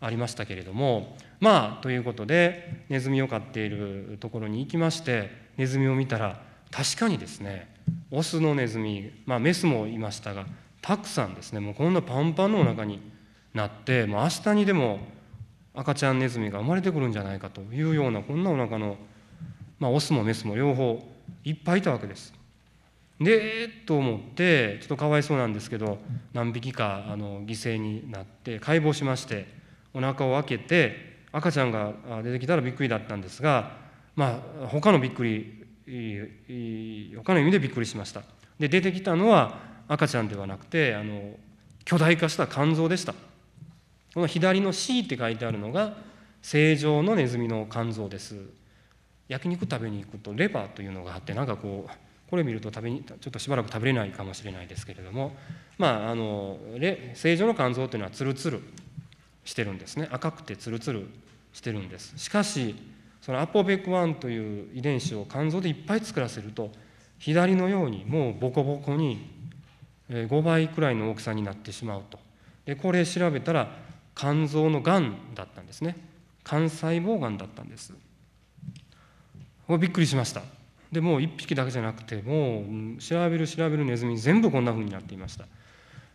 ありましたけれどもまあということでネズミを飼っているところに行きましてネズミを見たら確かにですねオスのネズミまあメスもいましたがたくさんですねもうこんなパンパンのお腹になってもう明日にでも赤ちゃんネズミが生まれてくるんじゃないかというようなこんなお腹のまあオスもメスも両方いっぱいいたわけです。でと思ってちょっとかわいそうなんですけど何匹かあの犠牲になって解剖しましてお腹を開けて赤ちゃんが出てきたらびっくりだったんですがまあ他のびっくり他の意味でびっくりしました。で出てきたのは赤ちゃんではなくてあの巨大化した肝臓でした。この左の C って書いてあるのが正常のネズミの肝臓です焼肉食べに行くとレバーというのがあってなんかこうこれ見ると食べにちょっとしばらく食べれないかもしれないですけれどもまああの正常の肝臓というのはツルツルしてるんですね赤くてツルツルしてるんですしかしそのアポベク1という遺伝子を肝臓でいっぱい作らせると左のようにもうボコボコに5倍くらいの大きさになってしまうとでこれ調べたら肝臓のがんだったんですね肝細胞がんだったんですびっくりしましたでもう1匹だけじゃなくてもう調べる調べるネズミ全部こんなふうになっていました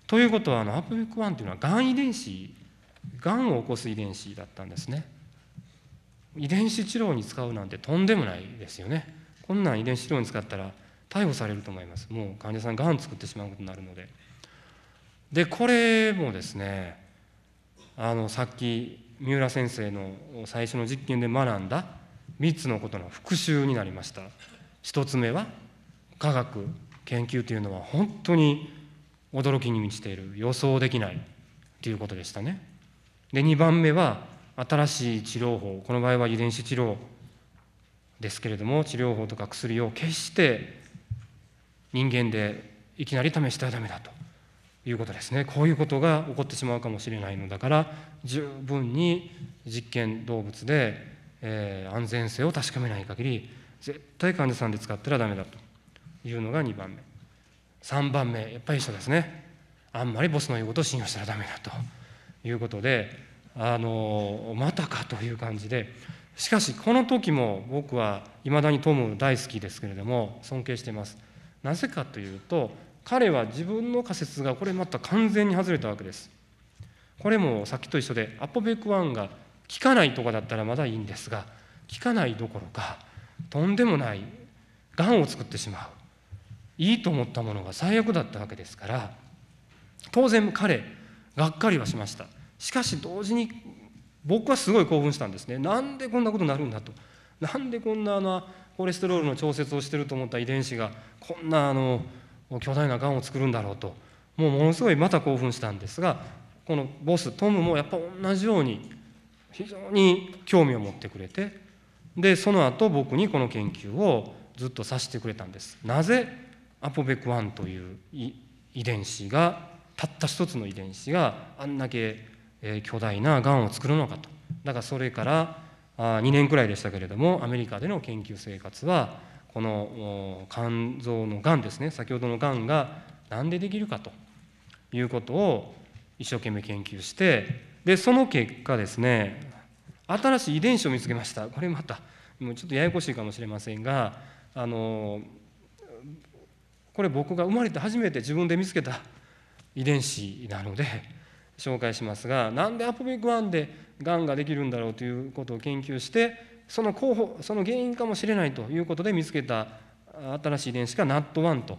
ということはあのアプビック1というのはがん遺伝子がんを起こす遺伝子だったんですね遺伝子治療に使うなんてとんでもないですよねこんなん遺伝子治療に使ったら逮捕されると思いますもう患者さんがん作ってしまうことになるのででこれもですねあのさっき三浦先生の最初の実験で学んだ3つのことの復習になりました1つ目は科学研究というのは本当に驚きに満ちている予想できないということでしたねで2番目は新しい治療法この場合は遺伝子治療ですけれども治療法とか薬を決して人間でいきなり試したらダメだということですねこういうことが起こってしまうかもしれないのだから十分に実験動物で、えー、安全性を確かめない限り絶対患者さんで使ったらダメだというのが2番目3番目やっぱり一緒ですねあんまりボスの言うことを信用したらダメだということであのまたかという感じでしかしこの時も僕はいまだにトム大好きですけれども尊敬していますなぜかというと彼は自分の仮説がこれまた完全に外れたわけですこれもさっきと一緒でアポベク1が効かないとかだったらまだいいんですが効かないどころかとんでもないがんを作ってしまういいと思ったものが最悪だったわけですから当然彼がっかりはしましたしかし同時に僕はすごい興奮したんですねなんでこんなことになるんだとなんでこんなあのコレステロールの調節をしてると思った遺伝子がこんなあの巨大ながんを作るんだろうともうものすごいまた興奮したんですがこのボストムもやっぱ同じように非常に興味を持ってくれてでその後僕にこの研究をずっとさせてくれたんです。なぜアポベク1という遺伝子がたった一つの遺伝子があんだけ巨大ながんを作るのかとだからそれから2年くらいでしたけれどもアメリカでの研究生活はこの肝臓のがんですね先ほどのがんが何でできるかということを一生懸命研究してでその結果ですね新しい遺伝子を見つけましたこれまたもうちょっとややこしいかもしれませんがあのこれ僕が生まれて初めて自分で見つけた遺伝子なので紹介しますがなんでアポビック1でがんができるんだろうということを研究してその候補その原因かもしれないということで見つけた新しい遺伝子が NAT1 と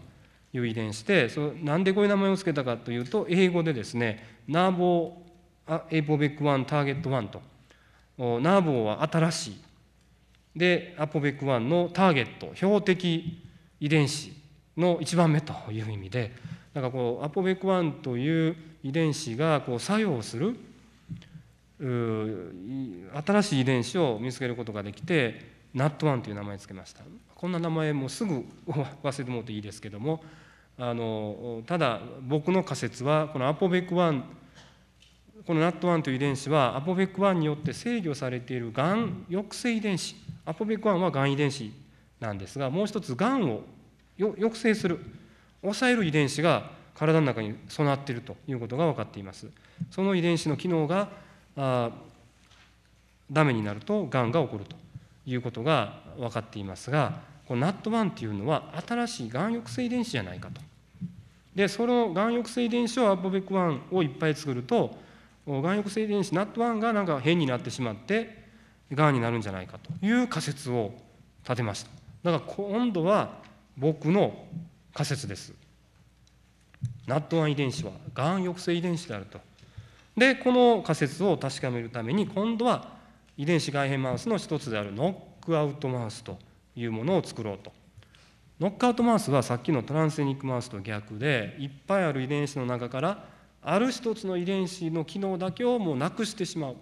いう遺伝子でそなんでこういう名前を付けたかというと英語でですねナーボーエ p ポベック1ターゲット1とナーボーは新しいでアポベック1のターゲット標的遺伝子の1番目という意味でなんかこうアポベック1という遺伝子がこう作用する新しい遺伝子を見つけることができて NAT1 という名前つけましたこんな名前もすぐ忘れてもうていいですけどもあのただ僕の仮説はこのアポベック1この NAT1 という遺伝子はアポベック1によって制御されているがん抑制遺伝子アポベック1はがん遺伝子なんですがもう一つがんを抑制する抑える遺伝子が体の中に備わっているということが分かっていますその遺伝子の機能があダメになるとがんが起こるということが分かっていますがこの NAT1 っていうのは新しいがん抑制遺伝子じゃないかと。でそのがん抑制遺伝子をアポベック1をいっぱい作るとがん抑制遺伝子 NAT1 がなんか変になってしまってがんになるんじゃないかという仮説を立てましただから今度は僕の仮説です NAT1 遺伝子はがん抑制遺伝子であるとでこの仮説を確かめるために今度は遺伝子外変マウスの一つであるノックアウトマウスというものを作ろうとノックアウトマウスはさっきのトランスエニックマウスと逆でいっぱいある遺伝子の中からある一つの遺伝子の機能だけをもうなくしてしまう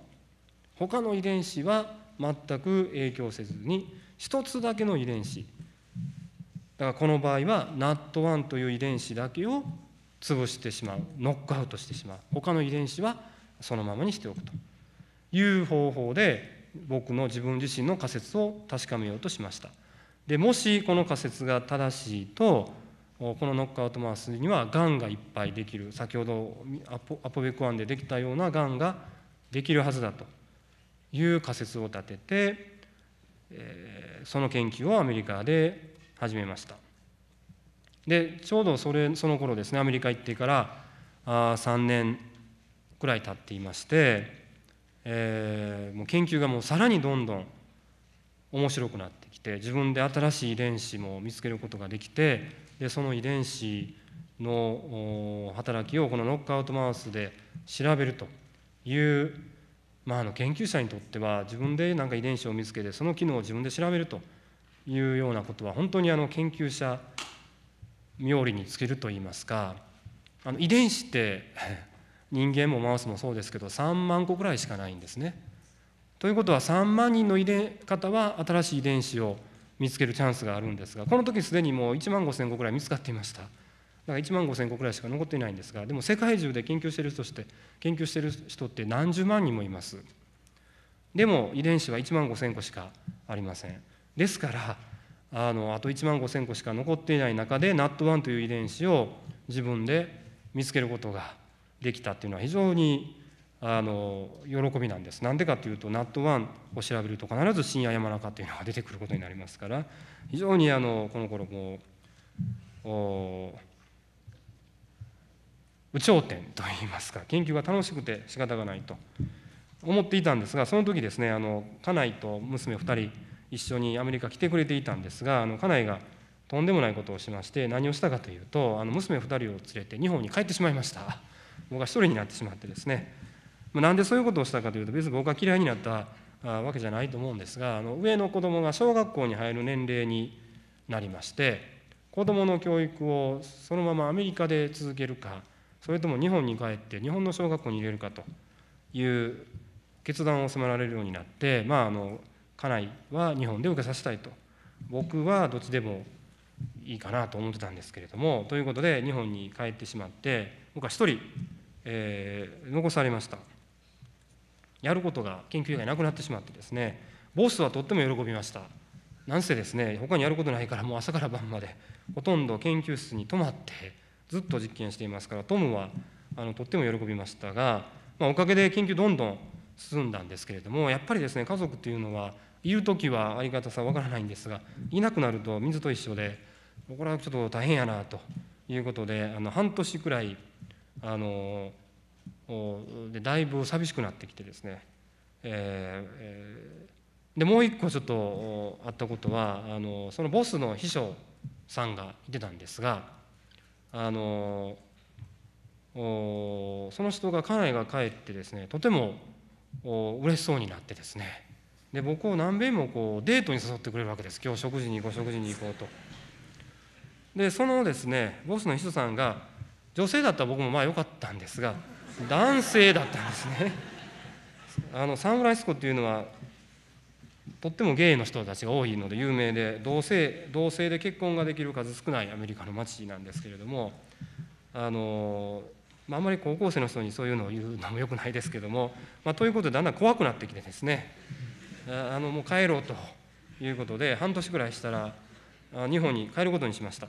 他の遺伝子は全く影響せずに一つだけの遺伝子だからこの場合は NAT1 という遺伝子だけを潰してしまうノックアウトしてしまう他の遺伝子はそのままにしておくという方法で僕の自分自身の仮説を確かめようとしましたでもしこの仮説が正しいとこのノックアウトマウスにはがんがいっぱいできる先ほどアポアポベクワンでできたようながんができるはずだという仮説を立てて、えー、その研究をアメリカで始めましたでちょうどそれその頃ですねアメリカ行ってからあ3年くらい経っていまして、えー、もう研究がもうさらにどんどん面白くなってきて自分で新しい遺伝子も見つけることができてでその遺伝子の働きをこのノックアウトマウスで調べるという、まあ、あの研究者にとっては自分で何か遺伝子を見つけてその機能を自分で調べるというようなことは本当にあの研究者妙理に尽きると言いますかあの遺伝子って 人間もマウスもそうですけど3万個ぐらいしかないんですね。ということは3万人の遺伝方は新しい遺伝子を見つけるチャンスがあるんですがこの時すでにもう1万5,000個ぐらい見つかっていました。だから1万5,000個くらいしか残っていないんですがでも世界中で研究している人して研究している人って何十万人もいますでも遺伝子は1万5,000個しかありませんですからあのあと1万5,000個しか残っていない中で NAT1 という遺伝子を自分で見つけることができたっていうのは非常にあの喜びなんです。なんでかというと NAT1 を調べると必ず深夜山中っていうのが出てくることになりますから非常にあのこの頃こうお有頂天といいますか研究が楽しくて仕方がないと思っていたんですがその時ですねあの家内と娘2人一緒にアメリカ来てくれていたんですがあの家内がとんでもないことをしまして何をしたかというとあの娘2人を連れて日本に帰ってしまいました僕は1人になってしまってですねなんでそういうことをしたかというと別に僕が嫌いになったわけじゃないと思うんですがあの上の子供が小学校に入る年齢になりまして子供の教育をそのままアメリカで続けるかそれとも日本に帰って日本の小学校に入れるかという決断を迫られるようになってまああの家内は日本で受けさせたいと僕はどっちでもいいかなと思ってたんですけれどもということで日本に帰ってしまって僕は一人、えー、残されましたやることが研究以外なくなってしまってですねボスはとっても喜びましたなんせですね他にやることないからもう朝から晩までほとんど研究室に泊まってずっと実験していますからトムはあのとっても喜びましたが、まあ、おかげで研究どんどん進んだんですけれどもやっぱりですね家族というのはいる時はありがたさわからないんですがいなくなると水と一緒でこれはちょっと大変やなということであの半年くらいあのでだいぶ寂しくなってきてですね、えー、でもう一個ちょっとあったことはあのそのボスの秘書さんがいてたんですがあのその人が家内が帰ってですねとても嬉しそうになってですねで僕を何べんもこうデートに誘ってくれるわけです今日食事に行こう食事に行こうとでそのですねボスの秘書さんが女性だったら僕もまあ良かったんですが男性だったんですね あのサンフランシスコっていうのはとってもゲイの人たちが多いので有名で同性同性で結婚ができる数少ないアメリカの街なんですけれどもあのまあ、あまり高校生の人にそういうのを言うのもよくないですけども、まあ、ということでだんだん怖くなってきてですねあのもう帰ろうということで半年ぐらいしたら日本に帰ることにしました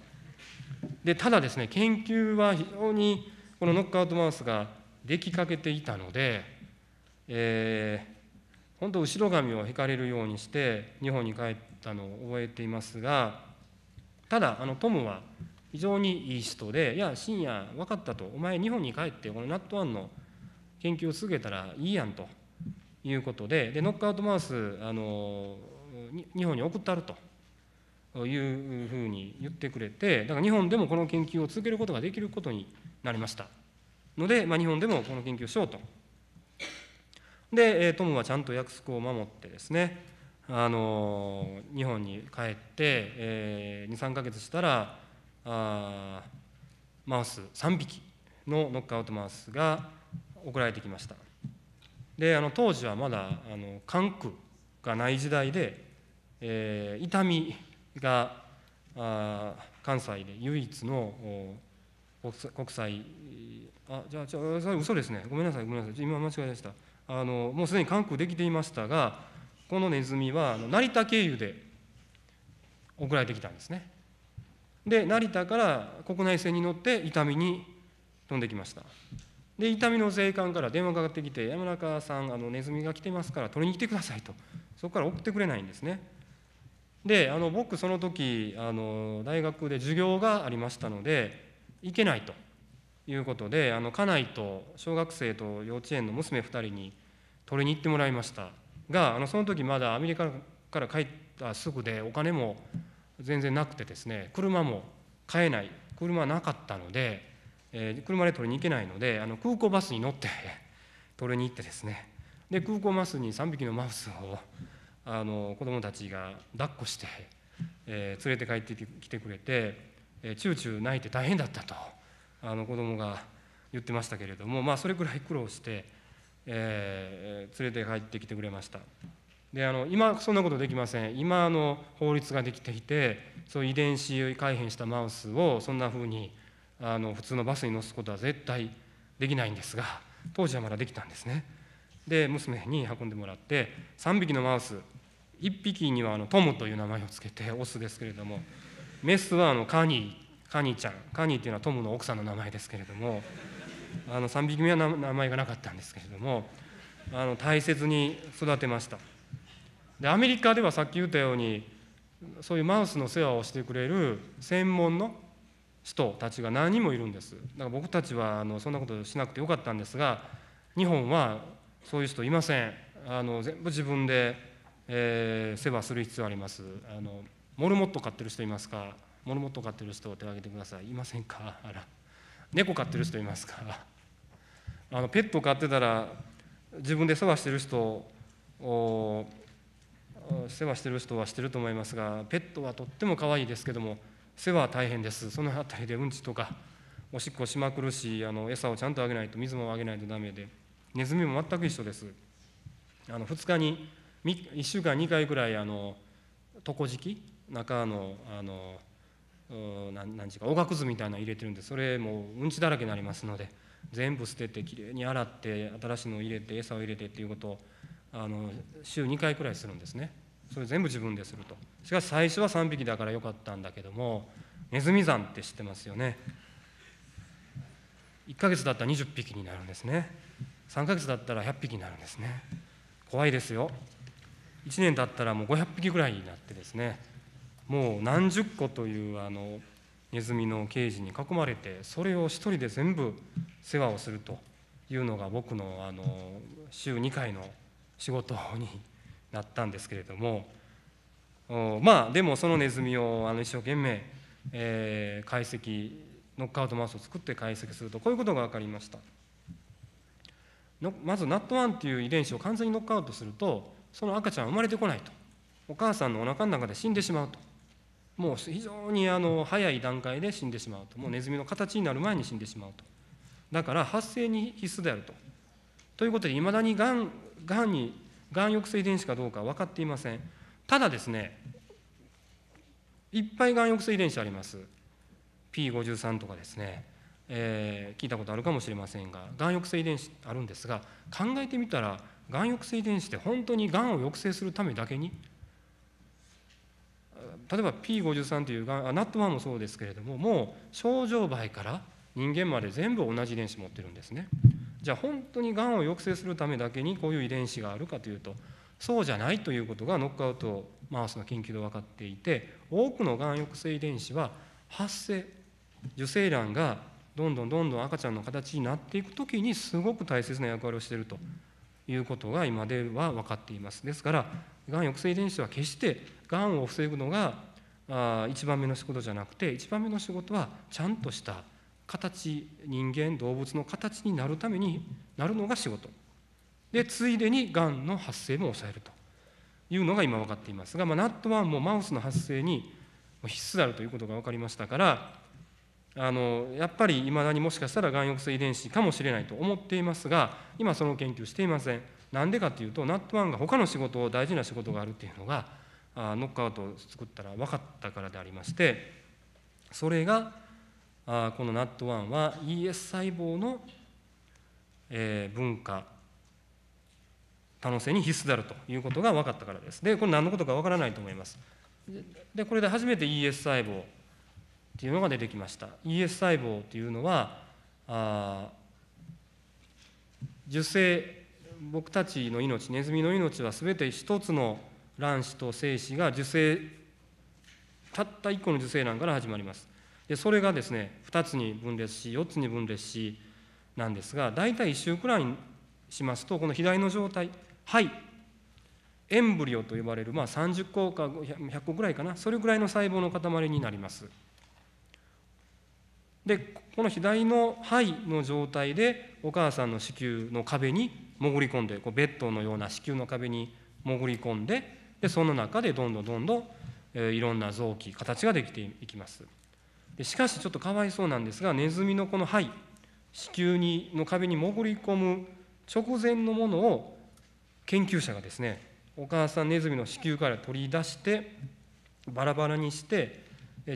でただですね研究は非常にこのノックアウトマウスができかけていたので、えー、本当後ろ髪を引かれるようにして日本に帰ったのを覚えていますがただあのトムは非常にいい人で「いや深夜分かった」と「お前日本に帰ってこのナットワンの研究を続けたらいいやん」ということででノックアウトマウスあの日本に送ってあるというふうに言ってくれてだから日本でもこの研究を続けることができることになりましたので、まあ、日本でもこの研究をしようと。でトムはちゃんと約束を守ってですねあの日本に帰って、えー、23か月したらあマウス3匹のノックアウトマウスが送られてきました。であの当時はまだあの管区がない時代で、えー、痛みがあ関西で唯一の国際あじゃあじゃあそれ嘘ですねごめんなさいごめんなさい今間違えましたあのもうすでに管区できていましたがこのネズミは成田経由で送られてきたんですねで成田から国内線に乗って伊丹に飛んできましたで痛みの税関から電話がかかってきて「山中さんあのネズミが来てますから取りに来てください」とそこから送ってくれないんですね。であの僕その時あの大学で授業がありましたので行けないということであの家内と小学生と幼稚園の娘2人に取りに行ってもらいましたがあのその時まだアメリカから帰ったすぐでお金も全然なくてですね車も買えない車なかったのでえ車で取りに行けないのであの空港バスに乗って 取りに行ってですねで空港バスに3匹のマウスをあの子どもたちが抱っこして、え連れて帰ってきてくれて、えゅうちゅう泣いて大変だったとあの子どもが言ってましたけれども、まあ、それくらい苦労して、え連れて帰ってきてくれました。であの今そんなことできません今の法律ができていてそういう遺伝子改変したマウスをそんなふうにあの普通のバスに乗すことは絶対できないんですが当時はまだできたんですねで娘に運んでもらって3匹のマウス1匹にはあのトムという名前を付けてオスですけれどもメスはあのカニカニちゃんカニっていうのはトムの奥さんの名前ですけれどもあの3匹目は名前がなかったんですけれどもあの大切に育てましたでアメリカではさっき言ったようにそういうマウスの世話をしてくれる専門の人たちが何人もいるんですだから僕たちはあのそんなことしなくてよかったんですが日本はそういう人いませんあの全部自分で、えー、世話する必要ありますあのモルモット飼ってる人いますかモルモット飼ってる人手を挙げてくださいいませんかあら猫飼ってる人いますかあのペット飼ってたら自分で世話してる人を世話してる人はしてると思いますがペットはとっても可愛いですけども世話は大変ですその辺りでうんちとかおしっこしまくるしあの餌をちゃんとあげないと水もあげないとだめでネズミも全く一緒ですあの2日に1週間2回ぐらいあの床敷き中のあの何ていうかおがくずみたいなの入れてるんでそれもううんちだらけになりますので全部捨ててきれいに洗って新しいのを入れて餌を入れてっていうことをあの週2回くらいするんですね。それ全部自分でするとしかし最初は3匹だからよかったんだけどもネズミ山って知ってますよね1ヶ月だったら20匹になるんですね3ヶ月だったら100匹になるんですね怖いですよ1年経ったらもう500匹ぐらいになってですねもう何十個というあのネズミのケージに囲まれてそれを1人で全部世話をするというのが僕のあの週2回の仕事になったんですけれどもまあでもそのネズミをあの一生懸命、えー、解析ノックアウトマウスを作って解析するとこういうことが分かりましたまず NAT1 っていう遺伝子を完全にノックアウトするとその赤ちゃんは生まれてこないとお母さんのおなかの中で死んでしまうともう非常にあの早い段階で死んでしまうともうネズミの形になる前に死んでしまうとだから発生に必須であるとということでいまだにがんがんにん抑制遺伝子かどうか分かっていませんただですねいっぱいがん抑制遺伝子あります P53 とかですね、えー、聞いたことあるかもしれませんががん抑制遺伝子あるんですが考えてみたらがん抑制遺伝子って本当にがんを抑制するためだけに例えば P53 というがん NAT1 もそうですけれどももう症状媒から人間まで全部同じ遺伝子持ってるんですねじゃあ本当にがんを抑制するためだけにこういう遺伝子があるかというとそうじゃないということがノックアウトマウスの研究で分かっていて多くのがん抑制遺伝子は発生受精卵がどんどんどんどん赤ちゃんの形になっていく時にすごく大切な役割をしているということが今では分かっていますですからがん抑制遺伝子は決してがんを防ぐのが1番目の仕事じゃなくて1番目の仕事はちゃんとした形人間動物の形になるためになるのが仕事でついでにがんの発生も抑えるというのが今分かっていますが、まあ、NAT1 もマウスの発生に必須であるということが分かりましたからあのやっぱりいまだにもしかしたらがん抑制遺伝子かもしれないと思っていますが今その研究していませんなんでかというと NAT1 が他の仕事を大事な仕事があるっていうのがノックアウトを作ったら分かったからでありましてそれがあこの NAT1 は ES 細胞の、え分化可能性に必須であるということが分かったからです。でこれ何のことか分からないと思います。でこれで初めて ES 細胞っていうのが出てきました。ES 細胞っていうのはあ受精僕たちの命ネズミの命は全て一つの卵子と精子が受精たった1個の受精卵から始まります。でそれがですね2つに分裂し4つに分裂しなんですが大体1週くらいにしますとこの左の状態肺エンブリオと呼ばれる、まあ、30個か100個ぐらいかなそれぐらいの細胞の塊になります。でこの左の肺の状態でお母さんの子宮の壁に潜り込んでこうベッドのような子宮の壁に潜り込んででその中でどんどんどんどん、えー、いろんな臓器形ができていきます。しかしちょっとかわいそうなんですがネズミのこの肺子宮にの壁に潜り込む直前のものを研究者がですねお母さんネズミの子宮から取り出してバラバラにして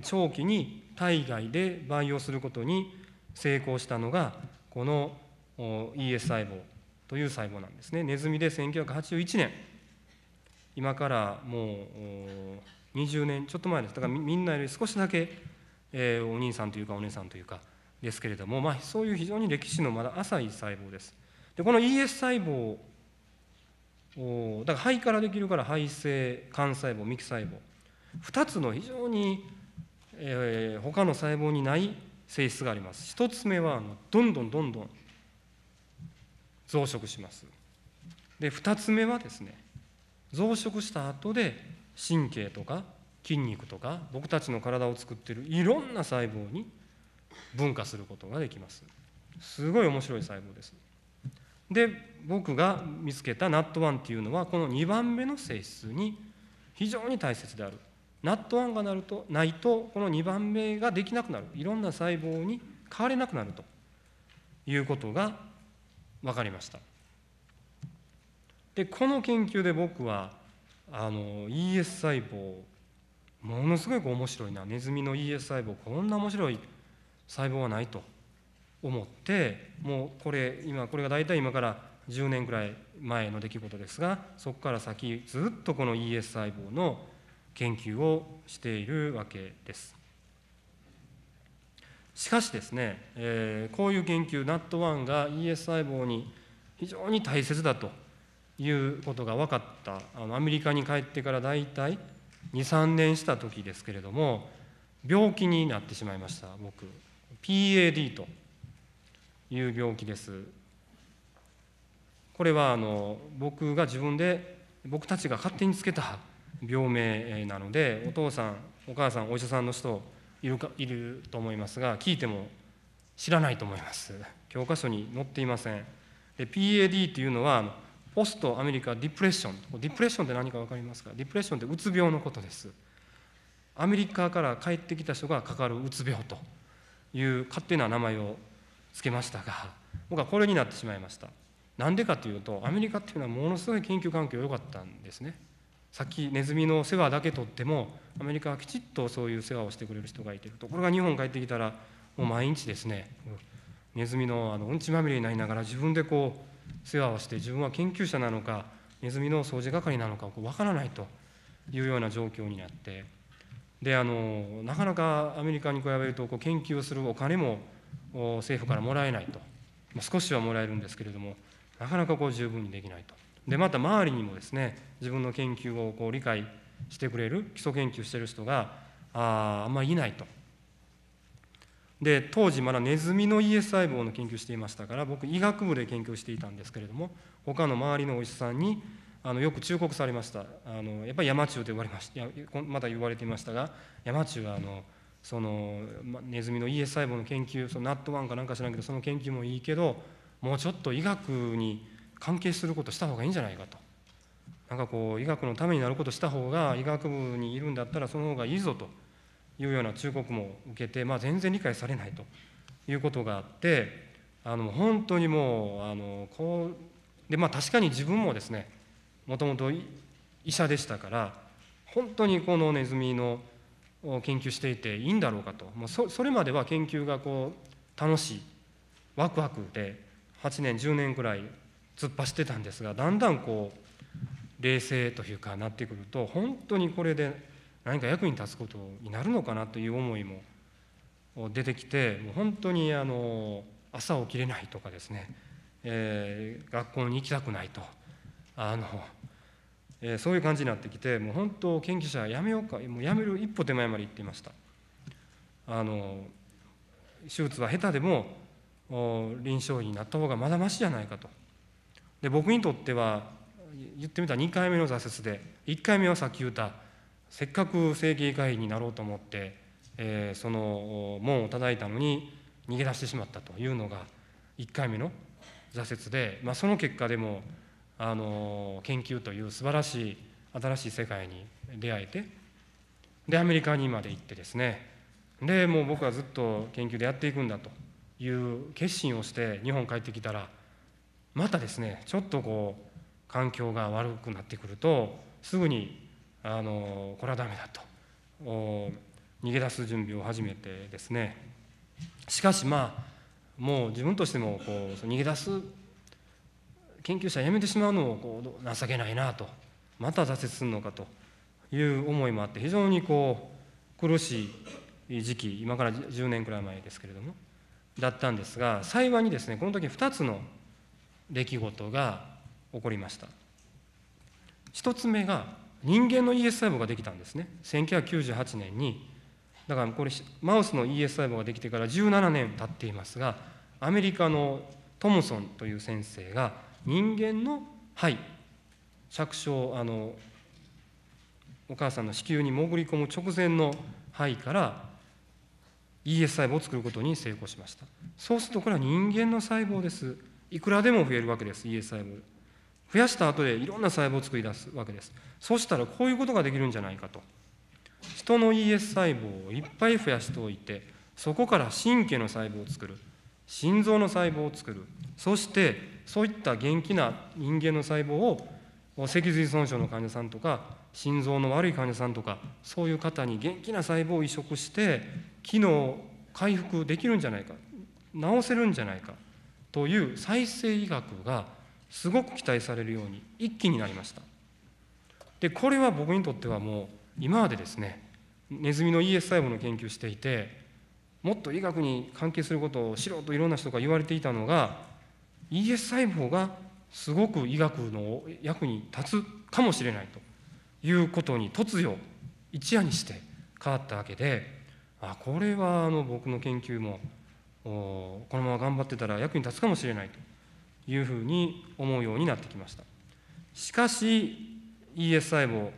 長期に体外で培養することに成功したのがこの ES 細胞という細胞なんですねネズミで1981年今からもう20年ちょっと前ですだからみんなより少しだけえー、お兄さんというかお姉さんというかですけれども、まあ、そういう非常に歴史のまだ浅い細胞です。でこの ES 細胞おだから肺からできるから肺性幹細胞幹細胞2つの非常に、えー、他の細胞にない性質があります1つ目はあのどんどんどんどん増殖しますで2つ目はですね増殖した後で神経とか筋肉とか僕たちの体を作っているいろんな細胞に分化することができますすごい面白い細胞ですで僕が見つけた NAT1 っていうのはこの2番目の性質に非常に大切である NAT1 がなるとないとこの2番目ができなくなるいろんな細胞に変われなくなるということが分かりましたでこの研究で僕はあの ES 細胞ものすごい面白いなネズミの ES 細胞こんな面白い細胞はないと思ってもうこれ今これが大体今から10年くらい前の出来事ですがそこから先ずっとこの ES 細胞の研究をしているわけです。しかしですね、えー、こういう研究 NAT1 が ES 細胞に非常に大切だということが分かったあのアメリカに帰ってから大体23年した時ですけれども病気になってしまいました僕 PAD という病気ですこれはあの僕が自分で僕たちが勝手につけた病名なのでお父さんお母さんお医者さんの人いるかいると思いますが聞いても知らないと思います教科書に載っていませんで PAD というのはポストアメリカディプレッションディプレッションって何か分かりますかディプレッションってうつ病のことですアメリカから帰ってきた人がかかるうつ病という勝手な名前を付けましたが僕はこれになってしまいましたなんでかというとアメリカっていうのはものすごい研究環境良かったんですねさっきネズミの世話だけとってもアメリカはきちっとそういう世話をしてくれる人がいてるところが日本帰ってきたらもう毎日ですねネズミのあのうんちまみれになりながら自分でこう世話をして自分は研究者なのかネズミの掃除係なのかわからないというような状況になってであのなかなかアメリカに比べるとこう研究をするお金も政府からもらえないと、ま少しはもらえるんですけれどもなかなかこう十分にできないとでまた周りにもですね自分の研究をこう理解してくれる基礎研究してる人がああんまりいないとで当時まだネズミの ES 細胞の研究していましたから僕医学部で研究していたんですけれども他の周りのお医者さんにあのよく忠告されましたあのやっぱり山中と言われましたまだ言われていましたが山中はあのその、ネズミの ES 細胞の研究その NAT1 かなんか知らんけどその研究もいいけどもうちょっと医学に関係することした方がいいんじゃないかとなんかこう医学のためになることした方が医学部にいるんだったらその方がいいぞと。いうような忠告も受けて、まあ、全然理解されないということがあってあの本当にもうあのこうで、まあ、確かに自分もですねもともと医者でしたから本当にこのネズミの研究していていいんだろうかともうそれまでは研究がこう楽しいワクワクで8年10年くらい突っ走ってたんですがだんだんこう冷静というかなってくると本当にこれで何か役に立つことになるのかなという思いも出てきてもう本当にあの朝起きれないとかですね、えー、学校に行きたくないとあの、えー、そういう感じになってきてもう本当研究者やめようかもうやめる一歩手前まで行っていました。あの手術は下手でも臨床医になった方がまだましじゃないかとで僕にとっては言ってみたら2回目の挫折で1回目はさっき言ったせっかく正規会員になろうと思って、えー、その門を叩いたのに逃げ出してしまったというのが1回目の挫折で、まあ、その結果でもあの研究という素晴らしい新しい世界に出会えてでアメリカにまで行ってですねでもう僕はずっと研究でやっていくんだという決心をして日本帰ってきたらまたですねちょっとこう環境が悪くなってくるとすぐにあのこれはダメだと逃げ出す準備を始めてですねしかしまあもう自分としてもこう逃げ出す研究者辞めてしまうのをこう情けないなとまた挫折するのかという思いもあって非常にこう苦しい時期今から10年くらい前ですけれどもだったんですが幸いにですねこの時2つの出来事が起こりました1つ目が人間の ES 細胞ができたんですね1998年にだからこれマウスの ES 細胞ができてから17年経っていますがアメリカのトムソンという先生が人間の肺着床あのお母さんの子宮に潜り込む直前の肺から ES 細胞を作ることに成功しましたそうするとこれは人間の細胞ですいくらでも増えるわけです ES 細胞増やした後でいろんな細胞を作り出すわけですそうしたらこういうことができるんじゃないかと人の ES 細胞をいっぱい増やしておいてそこから神経の細胞を作る心臓の細胞を作るそしてそういった元気な人間の細胞を脊髄損傷の患者さんとか心臓の悪い患者さんとかそういう方に元気な細胞を移植して機能を回復できるんじゃないか治せるんじゃないかという再生医学がすごく期待されるように一気になりましたでこれは僕にとってはもう今までですねネズミの ES 細胞の研究していてもっと医学に関係することをしろといろんな人が言われていたのが ES 細胞がすごく医学の役に立つかもしれないということに突如一夜にして変わったわけであこれはあの僕の研究もこのまま頑張ってたら役に立つかもしれないというふうに思うようになってきましたしかし ES 細胞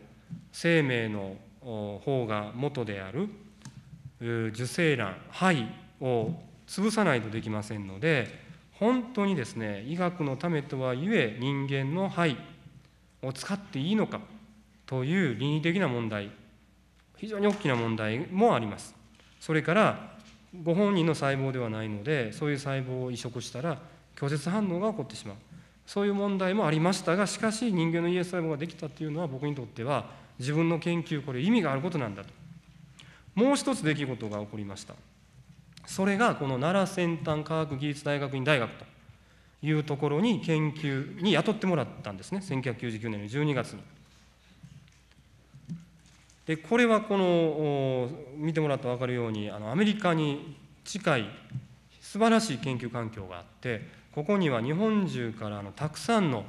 生命の方が元である受精卵肺を潰さないとできませんので本当にですね医学のためとはいえ人間の肺を使っていいのかという倫理的な問題非常に大きな問題もありますそれからご本人の細胞ではないのでそういう細胞を移植したら拒絶反応が起こってしまうそういう問題もありましたがしかし人間の ES 細胞ができたっていうのは僕にとっては自分の研究これ意味があることなんだともう一つ出来事が起こりましたそれがこの奈良先端科学技術大学院大学というところに研究に雇ってもらったんですね1999年の12月にでこれはこの見てもらったら分かるようにあのアメリカに近い素晴らしい研究環境があってここには日本中からのたくさんの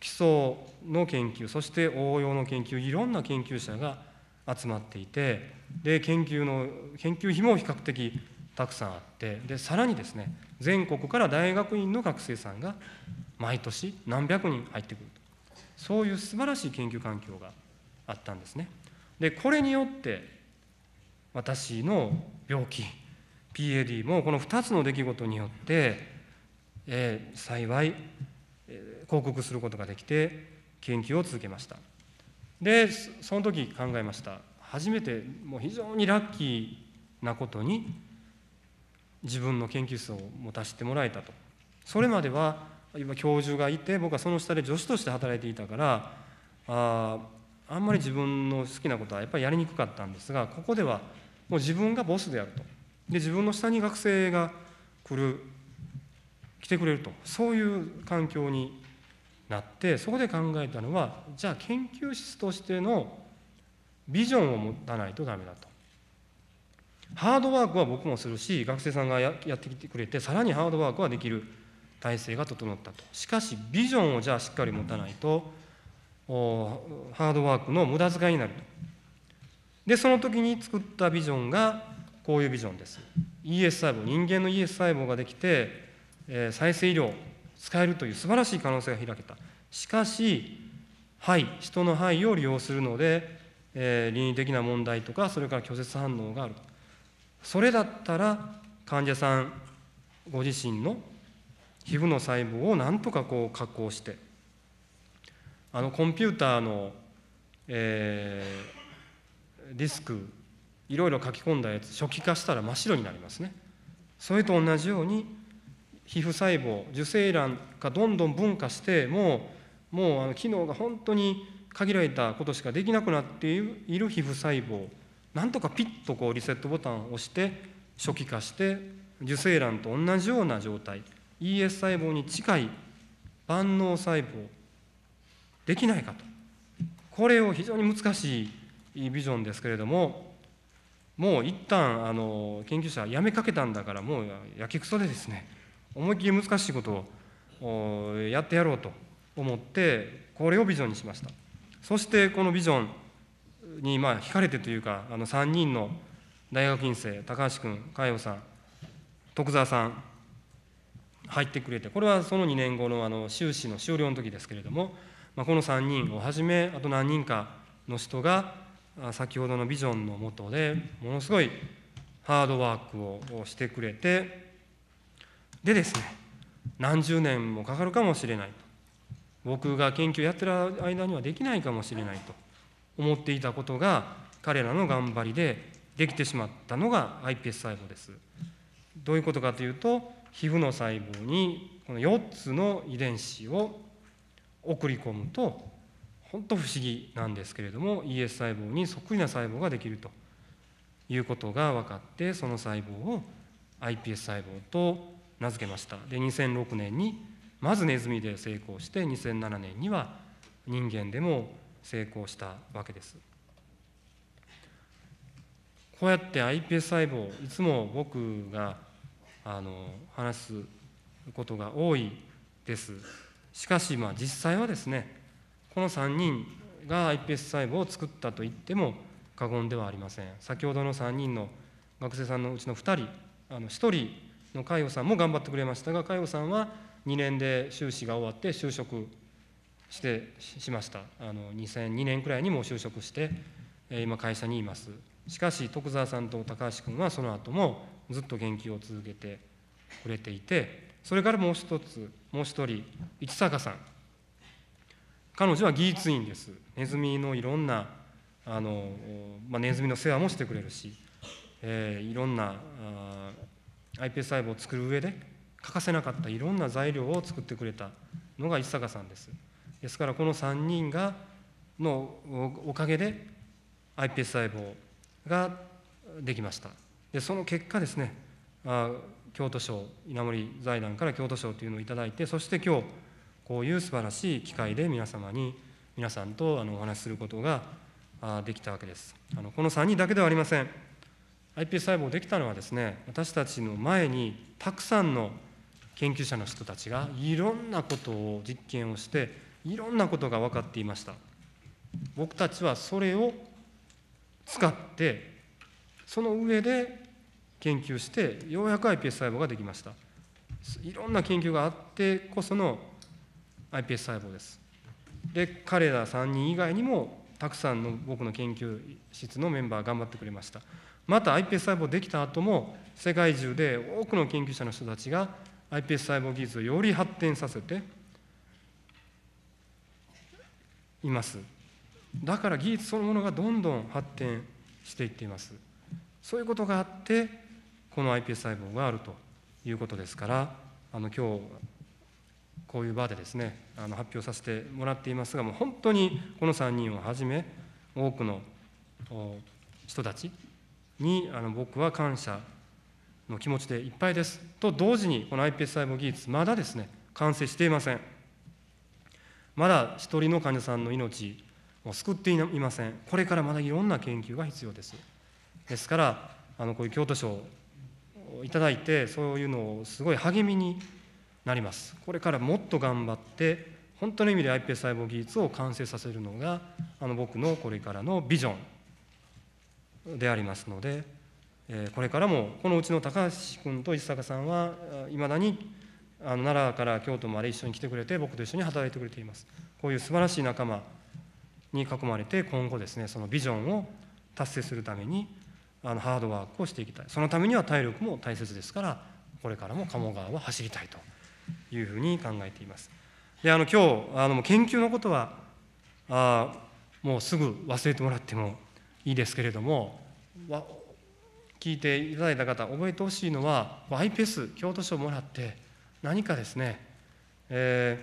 基礎の研究そして応用の研究いろんな研究者が集まっていてで研究の研究費も比較的たくさんあってでさらにですね全国から大学院の学生さんが毎年何百人入ってくるとそういう素晴らしい研究環境があったんですね。でこれによって私の病気 PAD もこの2つの出来事によってえー、幸い、えー、広告することができて研究を続けましたでその時考えました初めてもう非常にラッキーなことに自分の研究室を持たせてもらえたとそれまでは今教授がいて僕はその下で助手として働いていたからああんまり自分の好きなことはやっぱりやりにくかったんですがここではもう自分がボスであるとで自分の下に学生が来る来てくれるとそういう環境になってそこで考えたのはじゃあ研究室としてのビジョンを持たないとダメだと。ハードワークは僕もするし学生さんがやってきてくれてさらにハードワークはできる体制が整ったとしかしビジョンをじゃあしっかり持たないとハードワークの無駄遣いになるとでその時に作ったビジョンがこういうビジョンです ES 細胞人間の ES 細胞ができてえ再生医療使えるという素晴らしい可能性が開けたしかし肺人の肺を利用するので、えー、倫理的な問題とかそれから拒絶反応があるそれだったら患者さんご自身の皮膚の細胞をなんとかこう加工してあのコンピューターの、えー、ディスクいろいろ書き込んだやつ初期化したら真っ白になりますねそれと同じように皮膚細胞受精卵がどんどん分化してもうもうあの機能が本当に限られたことしかできなくなっている皮膚細胞なんとかピッとこうリセットボタンを押して初期化して受精卵と同じような状態 ES 細胞に近い万能細胞できないかとこれを非常に難しいビジョンですけれどももう一旦あの研究者はやめかけたんだからもうやけくそでですね思いっきり難しいことをやってやろうと思ってこれをビジョンにしましたそしてこのビジョンにまあ惹かれてというかあの3人の大学院生高橋君佳代さん徳澤さん入ってくれてこれはその2年後のあの修士の終了の時ですけれども、まあ、この3人をはじめあと何人かの人が先ほどのビジョンのもとでものすごいハードワークをしてくれてでですね何十年もかかるかもしれないと僕が研究やってる間にはできないかもしれないと思っていたことが彼らの頑張りでできてしまったのが iPS 細胞ですどういうことかというと皮膚の細胞にこの4つの遺伝子を送り込むと本当不思議なんですけれども ES 細胞にそっくりな細胞ができるということが分かってその細胞を iPS 細胞と名付けましたで2006年にまずネズミで成功して2007年には人間でも成功したわけですこうやって iPS 細胞いつも僕があの話すことが多いですしかしまあ実際はですねこの3人が iPS 細胞を作ったと言っても過言ではありません先ほどの3人の学生さんのうちの2人あの1人の海保さんも頑張ってくれましたが海保さんは2年で修士が終わって就職してしましたあの2002年くらいにもう就職して今会社にいますしかし徳澤さんと高橋君はその後もずっと研究を続けてくれていてそれからもう一つもう一人市坂さん彼女は技術員ですネズミのいろんなあの、まあ、ネズミの世話もしてくれるし、えー、いろんな iPS 細胞を作る上で欠かせなかったいろんな材料を作ってくれたのが一坂さんですですからこの3人がのおかげで iPS 細胞ができましたでその結果ですねあ京都賞稲森財団から京都賞というのを頂いてそして今日こういう素晴らしい機会で皆様に皆さんとあのお話しすることができたわけですあのこの3人だけではありません IP 細胞できたのはですね私たちの前にたくさんの研究者の人たちがいろんなことを実験をしていろんなことが分かっていました僕たちはそれを使ってその上で研究してようやく iPS 細胞ができましたいろんな研究があってこその iPS 細胞ですで彼ら3人以外にもたくさんの僕の研究室のメンバー頑張ってくれましたまた iPS 細胞できた後も世界中で多くの研究者の人たちが iPS 細胞技術をより発展させていますだから技術そのものがどんどん発展していっていますそういうことがあってこの iPS 細胞があるということですからあの今日こういう場でですねあの発表させてもらっていますがもう本当にこの3人をはじめ多くの人たちにあの僕は感謝の気持ちでいっぱいですと同時にこの iPS 細胞技術まだですね完成していませんまだ一人の患者さんの命を救っていませんこれからまだいろんな研究が必要ですですからあのこういう京都賞をいただいてそういうのをすごい励みになりますこれからもっと頑張って本当の意味で iPS 細胞技術を完成させるのがあの僕のこれからのビジョンでありますので、えこれからもこのうちの高橋君と石坂さんはいまだにあの奈良から京都まで一緒に来てくれて僕と一緒に働いてくれていますこういう素晴らしい仲間に囲まれて今後ですねそのビジョンを達成するためにあのハードワークをしていきたいそのためには体力も大切ですからこれからも鴨川は走りたいというふうに考えていますであの今日あの研究のことはあもうすぐ忘れてもらってもいいですけれども聞いていただいた方覚えてほしいのは IPES 京都賞をもらって何かですね、え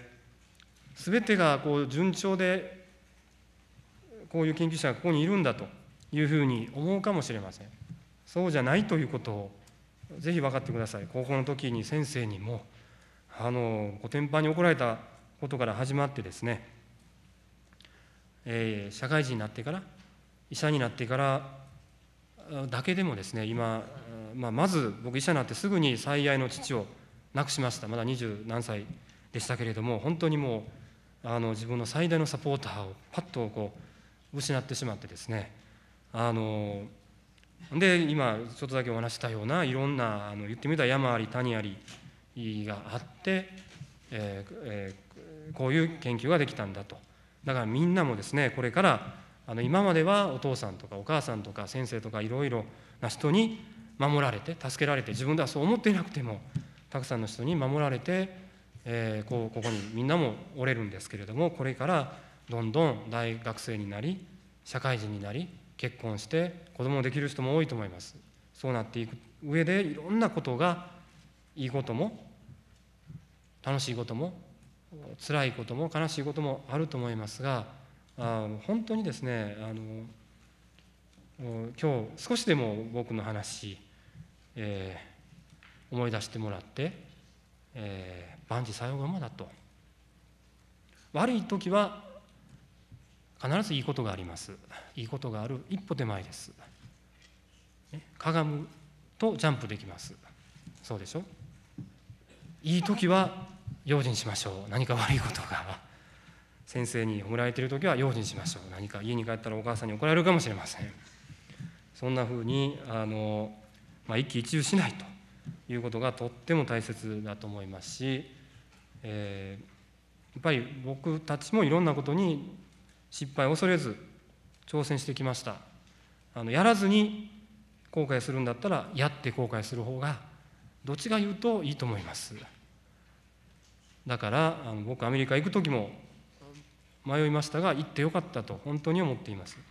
ー、全てがこう順調でこういう研究者がここにいるんだというふうに思うかもしれませんそうじゃないということをぜひ分かってください高校の時に先生にもあのご天板に怒られたことから始まってですね、えー、社会人になってから医者になってからだけでもですね今、まあ、まず僕医者になってすぐに最愛の父を亡くしましたまだ二十何歳でしたけれども本当にもうあの自分の最大のサポーターをパッとこう失ってしまってですねあので今ちょっとだけお話したようないろんなあの言ってみたら山あり谷ありがあって、えーえー、こういう研究ができたんだとだからみんなもですねこれからあの今まではお父さんとかお母さんとか先生とかいろいろな人に守られて助けられて自分ではそう思っていなくてもたくさんの人に守られて、えー、こうここにみんなもおれるんですけれどもこれからどんどん大学生になり社会人になり結婚して子供できる人も多いと思います。そうなっていく上でいろんなことがいいことも楽しいことも辛いことも悲しいこともあると思いますがあ本当にですねあの今日少しでも僕の話、えー、思い出してもらって、えー、万事さようがまだと悪い時は必ずいいことがありますいいことがある一歩手前です、ね、かがむとジャンプできますそうでしょいい時は用心しましょう何か悪いことが。先生に怒られている時は用心しましょう何か家に帰ったらお母さんに怒られるかもしれませんそんなふうにあの、まあ、一喜一憂しないということがとっても大切だと思いますし、えー、やっぱり僕たちもいろんなことに失敗を恐れず挑戦してきましたあのやらずに後悔するんだったらやって後悔する方がどっちが言うといいと思いますだからあの僕アメリカ行く時も迷いましたが行ってよかったと本当に思っていますだ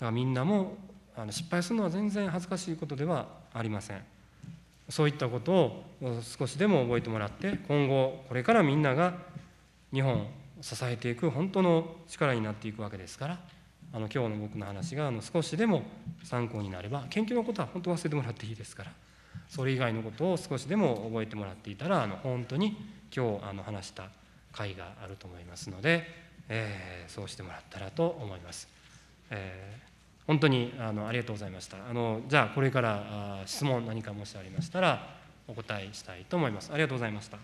からみんなもあの失敗するのは全然恥ずかしいことではありませんそういったことを少しでも覚えてもらって今後これからみんなが日本を支えていく本当の力になっていくわけですからあの今日の僕の話があの少しでも参考になれば研究のことは本当忘れてもらっていいですからそれ以外のことを少しでも覚えてもらっていたらあの本当に今日あの話した会があると思いますので、えー、そうしてもらったらと思います。えー、本当にあのありがとうございました。あのじゃあこれから質問何かもしありましたらお答えしたいと思います。ありがとうございました。